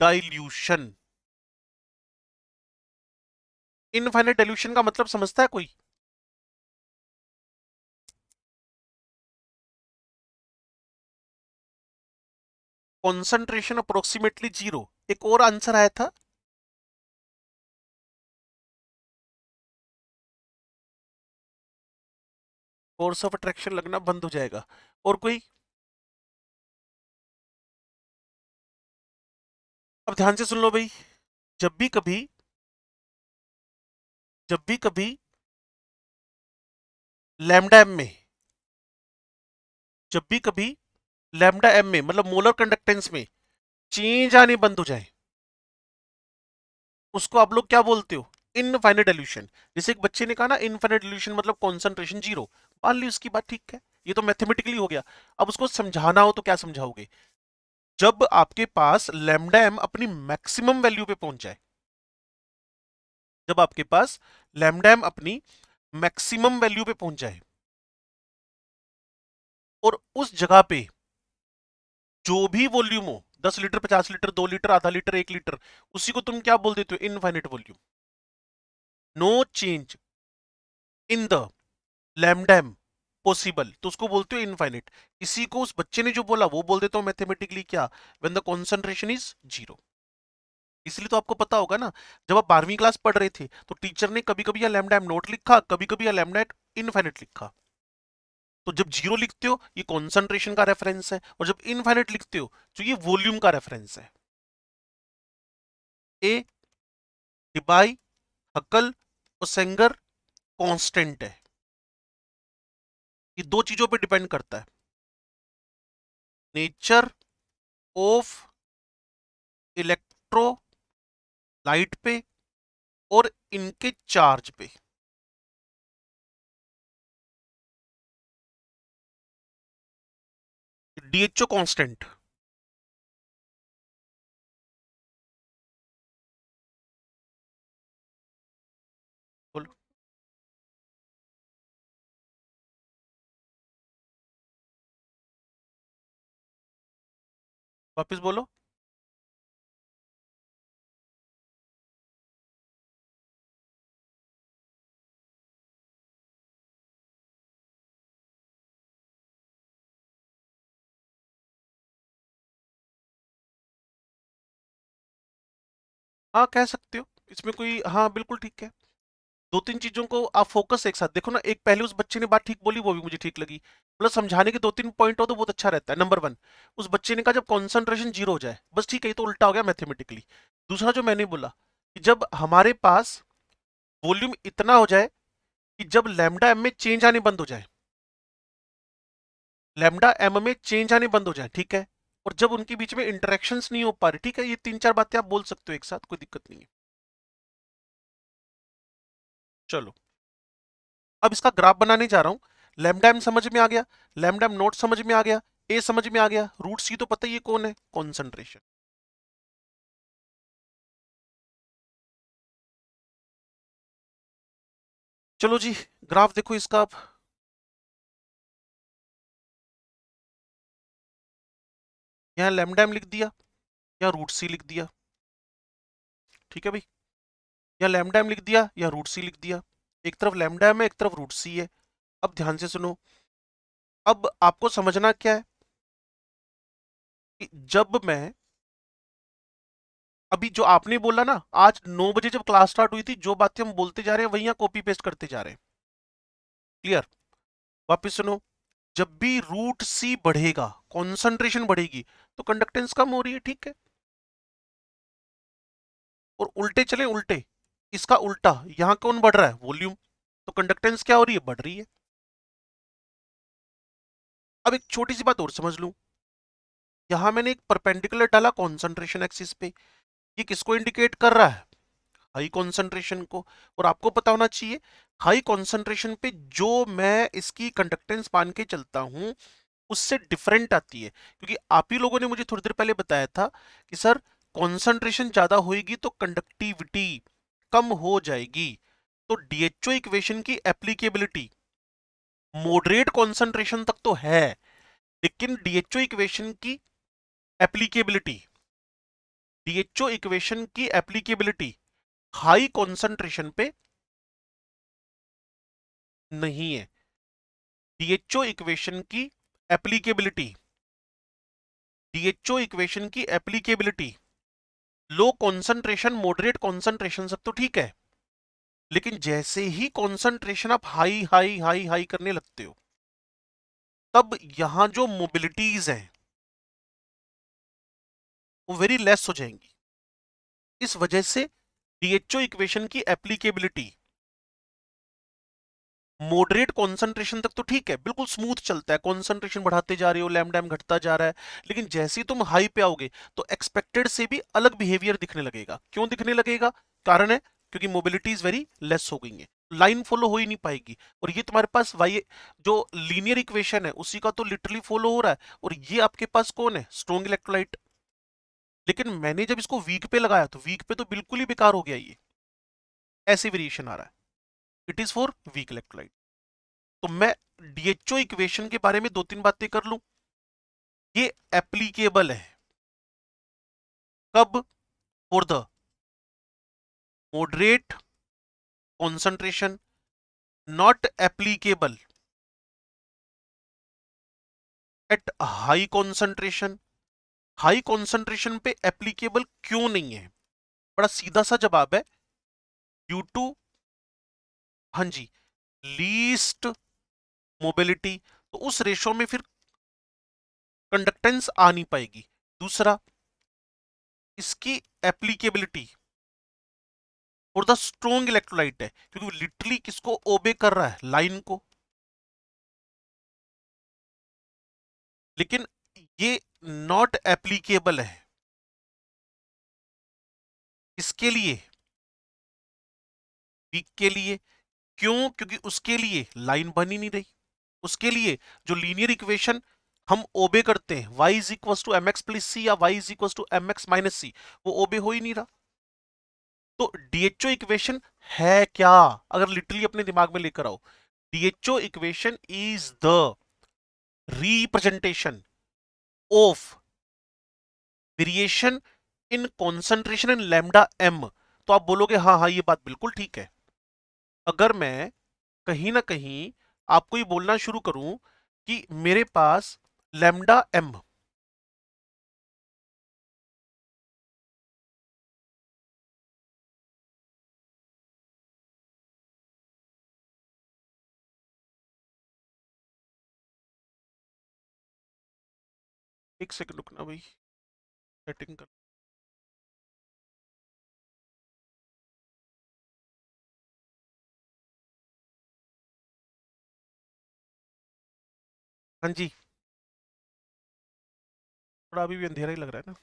dilution infinite dilution का मतलब समझता है कोई concentration approximately zero एक और answer आया था force of attraction लगना बंद हो जाएगा और कोई अब ध्यान से सुन लो भाई जब भी कभी जब भी कभी लैमडा एम में जब भी कभी लैमडा एम में मतलब मोलर कंडक्टेंस में चेंज आने बंद हो जाए उसको आप लोग क्या बोलते हो इनफाइनेट एल्यूशन जैसे एक बच्चे ने कहा ना इनफाइनेट एल्यूशन मतलब कॉन्सेंट्रेशन जीरो मान ली उसकी बात ठीक है ये तो मैथमेटिकली हो गया अब उसको समझाना हो तो क्या समझाओगे जब आपके पास लेमडा एम अपनी मैक्सिमम वैल्यू पे पहुंच जाए जब आपके पास लेमडा एम अपनी मैक्सिमम वैल्यू पे पहुंच जाए और उस जगह पे जो भी वॉल्यूम हो दस लीटर पचास लीटर दो लीटर आधा लीटर एक लीटर उसी को तुम क्या बोल देते हो infinite volume no change in the lambda possible तो उसको बोलते हो इनफाइनिट इसी को उस बच्चे ने जो बोला वो बोल देता हूँ मैथमेटिकली क्या when the concentration is zero इसलिए तो आपको पता होगा ना जब आप बारहवीं क्लास पढ़ रहे थे तो टीचर ने कभी कभी या नोट लिखा कभी कभी या इनफाइनिट लिखा तो जब जीरो लिखते हो ये कॉन्सेंट्रेशन का रेफरेंस है और जब इनफाइनिट लिखते हो तो ये वॉल्यूम का रेफरेंस है ए डिबाई हकल और सेंगर कांस्टेंट है ये दो चीजों पे डिपेंड करता है नेचर ऑफ इलेक्ट्रो लाइट पे और इनके चार्ज पे डीएचओ कांस्टेंट बोलो वापिस बोलो हाँ कह सकते हो इसमें कोई हाँ बिल्कुल ठीक है दो तीन चीज़ों को आप फोकस एक साथ देखो ना एक पहले उस बच्चे ने बात ठीक बोली वो भी मुझे ठीक लगी मतलब समझाने के दो तीन पॉइंट हो तो बहुत अच्छा रहता है नंबर वन उस बच्चे ने कहा जब कॉन्सेंट्रेशन जीरो हो जाए बस ठीक है ये तो उल्टा हो गया मैथमेटिकली दूसरा जो मैंने बोला कि जब हमारे पास वॉल्यूम इतना हो जाए कि जब लैमडा एम में चेंज आने बंद हो जाए लेमडा एम में चेंज आने बंद हो जाए ठीक है और जब उनके बीच में इंटरेक्शन नहीं हो पा रही ठीक है ये तीन चार बातें आप बोल सकते हो एक साथ कोई दिक्कत नहीं है चलो अब इसका ग्राफ बनाने जा रहा हूं लेमडैम समझ में आ गया एम नोट समझ में आ गया ए समझ में आ गया रूट सी तो पता ही कौन है कॉन्सेंट्रेशन चलो जी ग्राफ देखो इसका आप लेमडा एम लिख दिया या रूट सी लिख दिया ठीक है भाई या लेमडैम लिख दिया या रूट सी लिख दिया एक तरफ लेमडैम है एक तरफ रूट सी है अब ध्यान से सुनो अब आपको समझना क्या है कि जब मैं अभी जो आपने बोला ना आज नौ बजे जब क्लास स्टार्ट हुई थी जो बातें हम बोलते जा रहे हैं वही कॉपी पेस्ट करते जा रहे हैं क्लियर वापिस सुनो जब भी रूट सी बढ़ेगा कॉन्सेंट्रेशन बढ़ेगी तो कंडक्टेंस कम हो रही है ठीक है और उल्टे चले उल्टे इसका उल्टा यहां कौन बढ़ रहा है वॉल्यूम तो कंडक्टेंस क्या हो रही है बढ़ रही है अब एक छोटी सी बात और समझ लू यहां मैंने एक परपेंडिकुलर डाला कॉन्सेंट्रेशन एक्सिस पे ये किसको इंडिकेट कर रहा है हाई कॉन्सेंट्रेशन को और आपको पता होना चाहिए हाई कॉन्सेंट्रेशन पे जो मैं इसकी कंडक्टेंस मान के चलता हूँ उससे डिफरेंट आती है क्योंकि आप ही लोगों ने मुझे थोड़ी देर पहले बताया था कि सर कॉन्सेंट्रेशन ज़्यादा होगी तो कंडक्टिविटी कम हो जाएगी तो डीएचओ इक्वेशन की एप्लीकेबिलिटी मॉडरेट कॉन्सेंट्रेशन तक तो है लेकिन डीएचओ इक्वेशन की एप्लीकेबिलिटी डीएचओ इक्वेशन की एप्लीकेबिलिटी हाई कॉन्सेंट्रेशन पे नहीं है डीएचओ इक्वेशन की एप्लीकेबिलिटी डीएचओ इक्वेशन की applicability low concentration moderate concentration सब तो ठीक है लेकिन जैसे ही कॉन्सेंट्रेशन आप हाई हाई हाई हाई करने लगते हो तब यहां जो मोबिलिटीज हैं वो वेरी लेस हो जाएंगी इस वजह से डीएचओ इक्वेशन की एप्लीकेबिलिटी मॉडरेट कॉन्सेंट्रेशन तक तो ठीक है बिल्कुल स्मूथ चलता है कॉन्सेंट्रेशन बढ़ाते जा रहे हो लैम डैम घटता जा रहा है लेकिन जैसे ही तुम हाई पे आओगे तो एक्सपेक्टेड से भी अलग बिहेवियर दिखने लगेगा क्यों दिखने लगेगा कारण है क्योंकि मोबिलिटीज वेरी लेस हो गई है लाइन फॉलो हो ही नहीं पाएगी और ये तुम्हारे पास वाई जो लीनियर इक्वेशन है उसी का तो लिटरली फॉलो हो रहा है और ये आपके पास कौन है स्ट्रॉन्ग इलेक्ट्रोलाइट लेकिन मैंने जब इसको वीक पे लगाया तो वीक पे तो बिल्कुल ही बेकार हो गया ये ऐसे वेरिएशन आ रहा है it is for weak electrolyte तो मैं डीएचओ इक्वेशन के बारे में दो तीन बातें कर लू ये एप्लीकेबल है कब for the moderate concentration not applicable at high concentration high concentration पे एप्लीकेबल क्यों नहीं है बड़ा सीधा सा जवाब है ड्यू टू हाँ जी लीस्ट मोबिलिटी तो उस रेशो में फिर कंडक्टेंस आ नहीं पाएगी दूसरा इसकी एप्लीकेबिलिटी और द स्ट्रोंग इलेक्ट्रोलाइट है क्योंकि लिटरली किसको ओबे कर रहा है लाइन को लेकिन ये नॉट एप्लीकेबल है इसके लिए वीक के लिए क्यों क्योंकि उसके लिए लाइन बनी नहीं रही उसके लिए जो लीनियर इक्वेशन हम ओबे करते हैं y is equal to M X plus C या y is equal to M X minus C वो ओबे हो ही नहीं रहा तो डीएचओ इक्वेशन है क्या अगर लिटरली अपने दिमाग में लेकर आओ DHO equation is the representation of variation in concentration in lambda M तो आप बोलोगे हाँ हाँ ये बात बिल्कुल ठीक है अगर मैं कहीं ना कहीं आपको ये बोलना शुरू करूं कि मेरे पास लेमडा एम एक सेकंड रुकना भाई सेटिंग कर हाँ जी थोड़ा अभी भी अंधेरा ही लग रहा है ना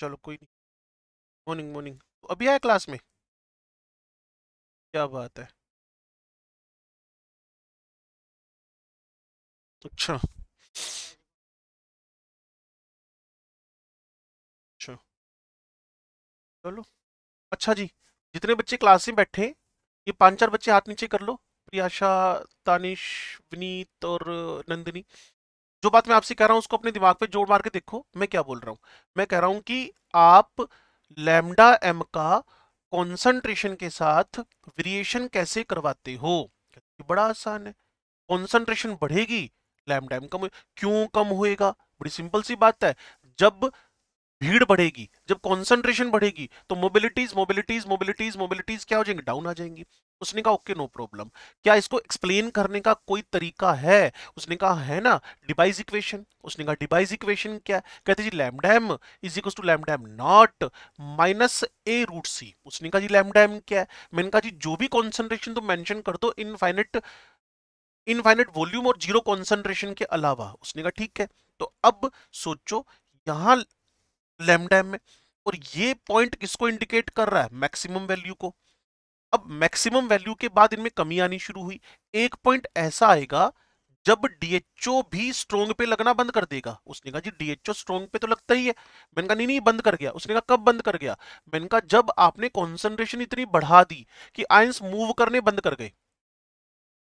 चलो कोई नहीं मॉर्निंग मॉर्निंग तो अभी आया क्लास में क्या बात है अच्छा चलो अच्छा जी जितने बच्चे क्लास में बैठे ये पांच चार बच्चे हाथ नीचे कर लो प्रियाशा तानिश विनीत और नंदिनी जो बात मैं आपसे कह रहा हूँ उसको अपने दिमाग पे जोड़ मार के देखो मैं क्या बोल रहा हूँ मैं कह रहा हूँ कि आप लैमडा एम का कॉन्सेंट्रेशन के साथ वेरिएशन कैसे करवाते हो बड़ा आसान है कॉन्सेंट्रेशन बढ़ेगी लैमडा एम कम क्यों कम होएगा बड़ी सिंपल सी बात है जब भीड़ बढ़ेगी जब कॉन्सेंट्रेशन बढ़ेगी तो मोबिलिटीज मोबिलिटीज मोबिलिटीज मोबिलिटीज क्या हो जाएंगी डाउन आ जाएंगी उसने कहा ओके नो प्रॉब्लम क्या इसको एक्सप्लेन करने का कोई तरीका है उसने कहा है ना डिवाइज इक्वेशन उसने कहा डिवाइज इक्वेशन क्या कहते जी lambda M is equal to lambda M naught minus A root C उसने कहा जी लैमडैम क्या है मैंने कहा जी जो भी कॉन्सेंट्रेशन तुम मैंशन कर दो इनफाइनेट इनफाइनेट वॉल्यूम और जीरो कॉन्सेंट्रेशन के अलावा उसने कहा ठीक है तो अब सोचो यहां लेमडा में और ये पॉइंट किसको इंडिकेट कर रहा है मैक्सिमम वैल्यू को अब मैक्सिमम वैल्यू के बाद इनमें कमी आनी शुरू हुई एक पॉइंट ऐसा आएगा जब डीएचओ भी स्ट्रोंग पे लगना बंद कर देगा उसने कहा जी डीएचओ स्ट्रोंग पे तो लगता ही है मैंने कहा नहीं नहीं बंद कर गया उसने कहा कब बंद कर गया मैंने कहा जब आपने कॉन्सेंट्रेशन इतनी बढ़ा दी कि आयंस मूव करने बंद कर गए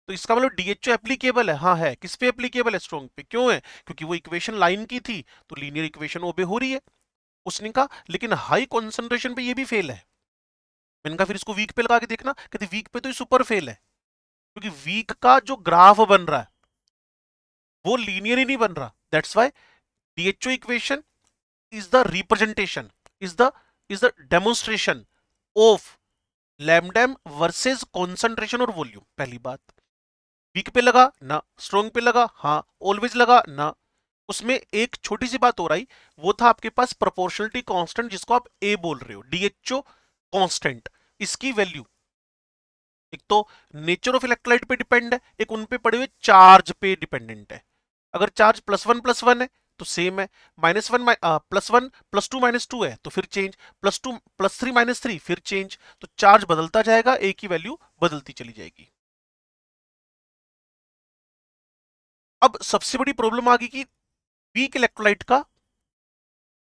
तो इसका मतलब डीएचओ एप्लीकेबल है हाँ है किस पे एप्लीकेबल है स्ट्रोंग पे क्यों है क्योंकि वो इक्वेशन लाइन की थी तो लीनियर इक्वेशन ओबे हो रही है उसने कहा लेकिन हाई कॉन्सेंट्रेशन पे ये भी फेल है मैंने कहा फिर इसको वीक पे लगा के देखना कहते वीक पे तो ये सुपर फेल है क्योंकि वीक का जो ग्राफ बन रहा है वो लीनियर ही नहीं बन रहा that's why D H O equation is the representation is the is the demonstration of lambda M versus concentration और वॉल्यूम पहली बात वीक पे लगा ना स्ट्रॉन्ग पे लगा हाँ ऑलवेज लगा ना उसमें एक छोटी सी बात हो रही वो था आपके पास प्रोपोर्शनलिटी कांस्टेंट जिसको आप ए बोल रहे हो डीएचओ कांस्टेंट इसकी वैल्यू एक तो नेचर ऑफ इलेक्ट्रोलाइट पे डिपेंड है एक उनपे पड़े हुए चार्ज पे डिपेंडेंट है अगर charge plus one plus one है तो सेम है minus one plus one plus two minus two है तो फिर change plus two plus three minus three फिर चेंज तो चार्ज बदलता जाएगा ए की वैल्यू बदलती चली जाएगी अब सबसे बड़ी प्रॉब्लम आ गई कि वीक इलेक्ट्रोलाइट का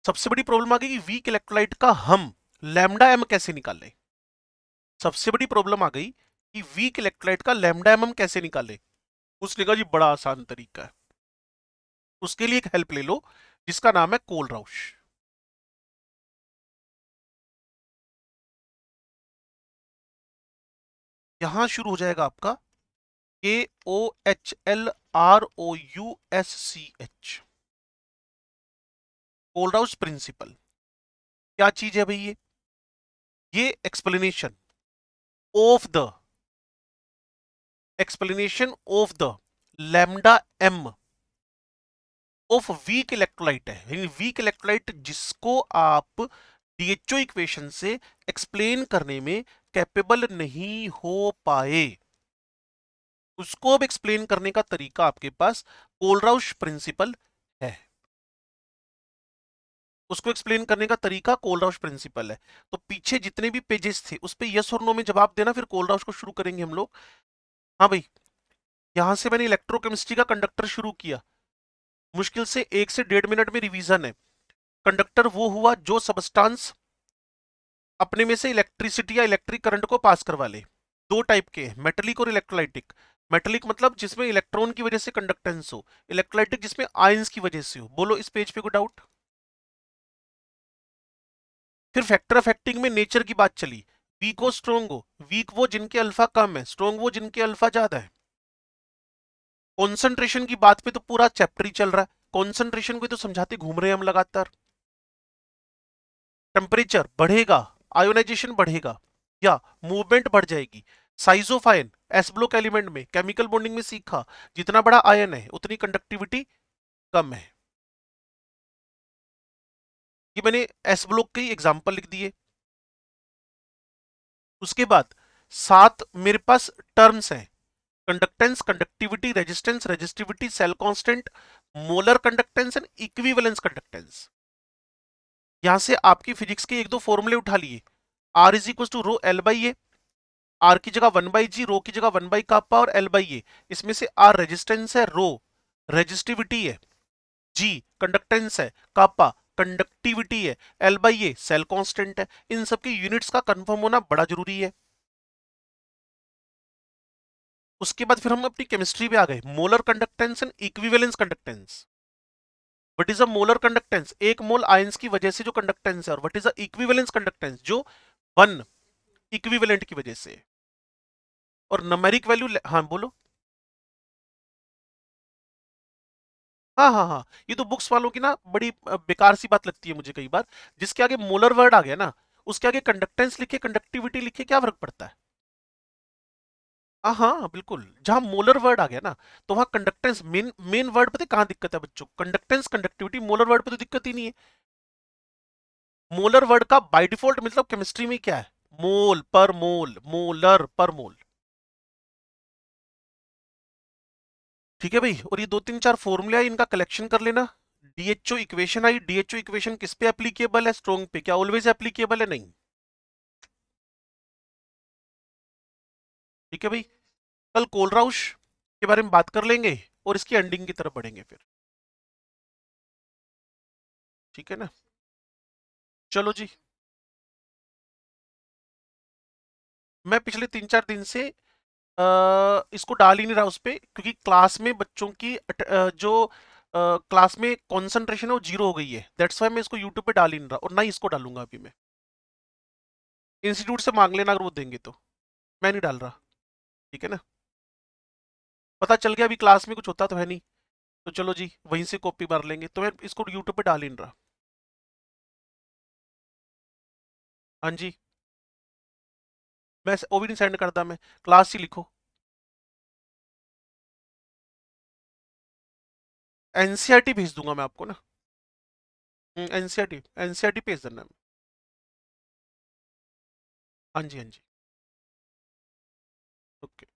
सबसे बड़ी प्रॉब्लम आ गई कि वीक इलेक्ट्रोलाइट का हम लैमडा एम कैसे निकालें सबसे बड़ी प्रॉब्लम आ गई कि वीक इलेक्ट्रोलाइट का लैमडा एम कैसे निकालें उसने कहा जी बड़ा आसान तरीका है उसके लिए एक हेल्प ले लो जिसका नाम है कोल राउश यहां शुरू हो जाएगा आपका K O H L R O U S C H Kohlrausch principle क्या चीज है भाई ये ये explanation of the explanation of the lambda M of weak electrolyte है यानी वीक इलेक्ट्रोलाइट जिसको आप डीएचओ इक्वेशन से एक्सप्लेन करने में कैपेबल नहीं हो पाए उसको अब एक्सप्लेन करने का तरीका आपके पास कोलराउश प्रिंसिपल उसको एक्सप्लेन करने का तरीका कोलराउश प्रिंसिपल है तो पीछे जितने भी पेजेस थे उस पर यस और नो में जवाब देना फिर कोलराउश को शुरू करेंगे हम लोग हाँ भाई यहां से मैंने इलेक्ट्रोकेमिस्ट्री का कंडक्टर शुरू किया मुश्किल से एक से डेढ़ मिनट में रिवीजन है कंडक्टर वो हुआ जो सबस्टांस अपने में से इलेक्ट्रिसिटी या इलेक्ट्रिक करंट को पास करवा ले दो टाइप के मेटलिक और इलेक्ट्रोलाइटिक मेटलिक मतलब जिसमें इलेक्ट्रॉन की वजह से कंडक्टेंस हो इलेक्ट्रोलाइटिक जिसमें आयंस की वजह से हो बोलो इस पेज पे को डाउट फिर फैक्टर ऑफ एक्टिंग में नेचर की बात चली वीक हो स्ट्रोंग हो वीक वो जिनके अल्फा कम है स्ट्रोंग वो जिनके अल्फा ज्यादा है कॉन्सेंट्रेशन की बात पे तो पूरा चैप्टर ही चल रहा है कॉन्सेंट्रेशन को तो समझाते घूम रहे हैं हम लगातार टेम्परेचर बढ़ेगा आयोनाइजेशन बढ़ेगा या मूवमेंट बढ़ जाएगी size of ion S block element में केमिकल बॉन्डिंग में सीखा जितना बड़ा आयन है उतनी कंडक्टिविटी कम है ये मैंने एस ब्लॉक के एग्जाम्पल लिख दिए उसके बाद सात मेरे पास टर्म्स हैं conductance conductivity resistance resistivity cell constant molar conductance and equivalence conductance यहां से आपकी फिजिक्स के एक दो फॉर्मूले उठा लिए R is equal to rho L by A R की जगह वन बाई जी रो की जगह वन बाई कापा और एल बाई ए इसमें से आर रेजिस्टेंस है रो रेजिस्टिविटी है जी कंडक्टेंस है कापा कंडक्टिविटी है L by A cell constant है इन सबके यूनिट्स का कन्फर्म होना बड़ा जरूरी है उसके बाद फिर हम अपनी केमिस्ट्री पे आ गए molar conductance and equivalence conductance what is a molar conductance एक मोल आयंस की वजह से जो कंडक्टेंस है और what is a equivalence conductance जो वन इक्विवेलेंट की वजह से और नमेरिक वैल्यू हाँ बोलो हाँ हाँ हाँ ये तो बुक्स वालों की ना बड़ी बेकार सी बात लगती है मुझे कई बार जिसके आगे मोलर वर्ड आ गया ना उसके आगे कंडक्टेंस लिखे कंडक्टिविटी लिखे क्या फर्क पड़ता है हाँ बिल्कुल जहां मोलर वर्ड आ गया ना तो वहां कंडक्टेंस मेन मेन वर्ड पे तो कहां दिक्कत है बच्चों कंडक्टेंस कंडक्टिविटी मोलर वर्ड पे तो दिक्कत ही नहीं है मोलर वर्ड का बाय डिफॉल्ट मतलब केमिस्ट्री में क्या है मोल पर मोल मोलर पर मोल ठीक है भाई और ये दो तीन चार फॉर्मूले इनका कलेक्शन कर लेना डीएचओ इक्वेशन आई डीएचओ इक्वेशन किस पे एप्लीकेबल है स्ट्रोंग पे क्या ऑलवेज एप्लीकेबल है नहीं ठीक है भाई कल कोलराउश के बारे में बात कर लेंगे और इसकी एंडिंग की तरफ बढ़ेंगे फिर ठीक है ना चलो जी मैं पिछले तीन चार दिन से इसको डाल ही नहीं रहा उस पर क्योंकि क्लास में बच्चों की जो क्लास में कॉन्सेंट्रेशन है वो जीरो हो गई है दैट्स वाई मैं इसको यूट्यूब पे डाल ही नहीं रहा और ना ही इसको डालूंगा अभी मैं इंस्टीट्यूट से मांग लेना अगर वो देंगे तो मैं नहीं डाल रहा ठीक है ना पता चल गया अभी क्लास में कुछ होता तो है नहीं तो चलो जी वहीं से कॉपी मार लेंगे तो मैं इसको यूट्यूब पे डाल ही नहीं रहा हाँ जी मैं वो भी नहीं सेंड करता मैं क्लास ही लिखो एनसीआरटी e भेज दूंगा मैं आपको ना एनसीआरटी हम्म, एनसीआरटी e e भेज देना हाँ जी हाँ जी ओके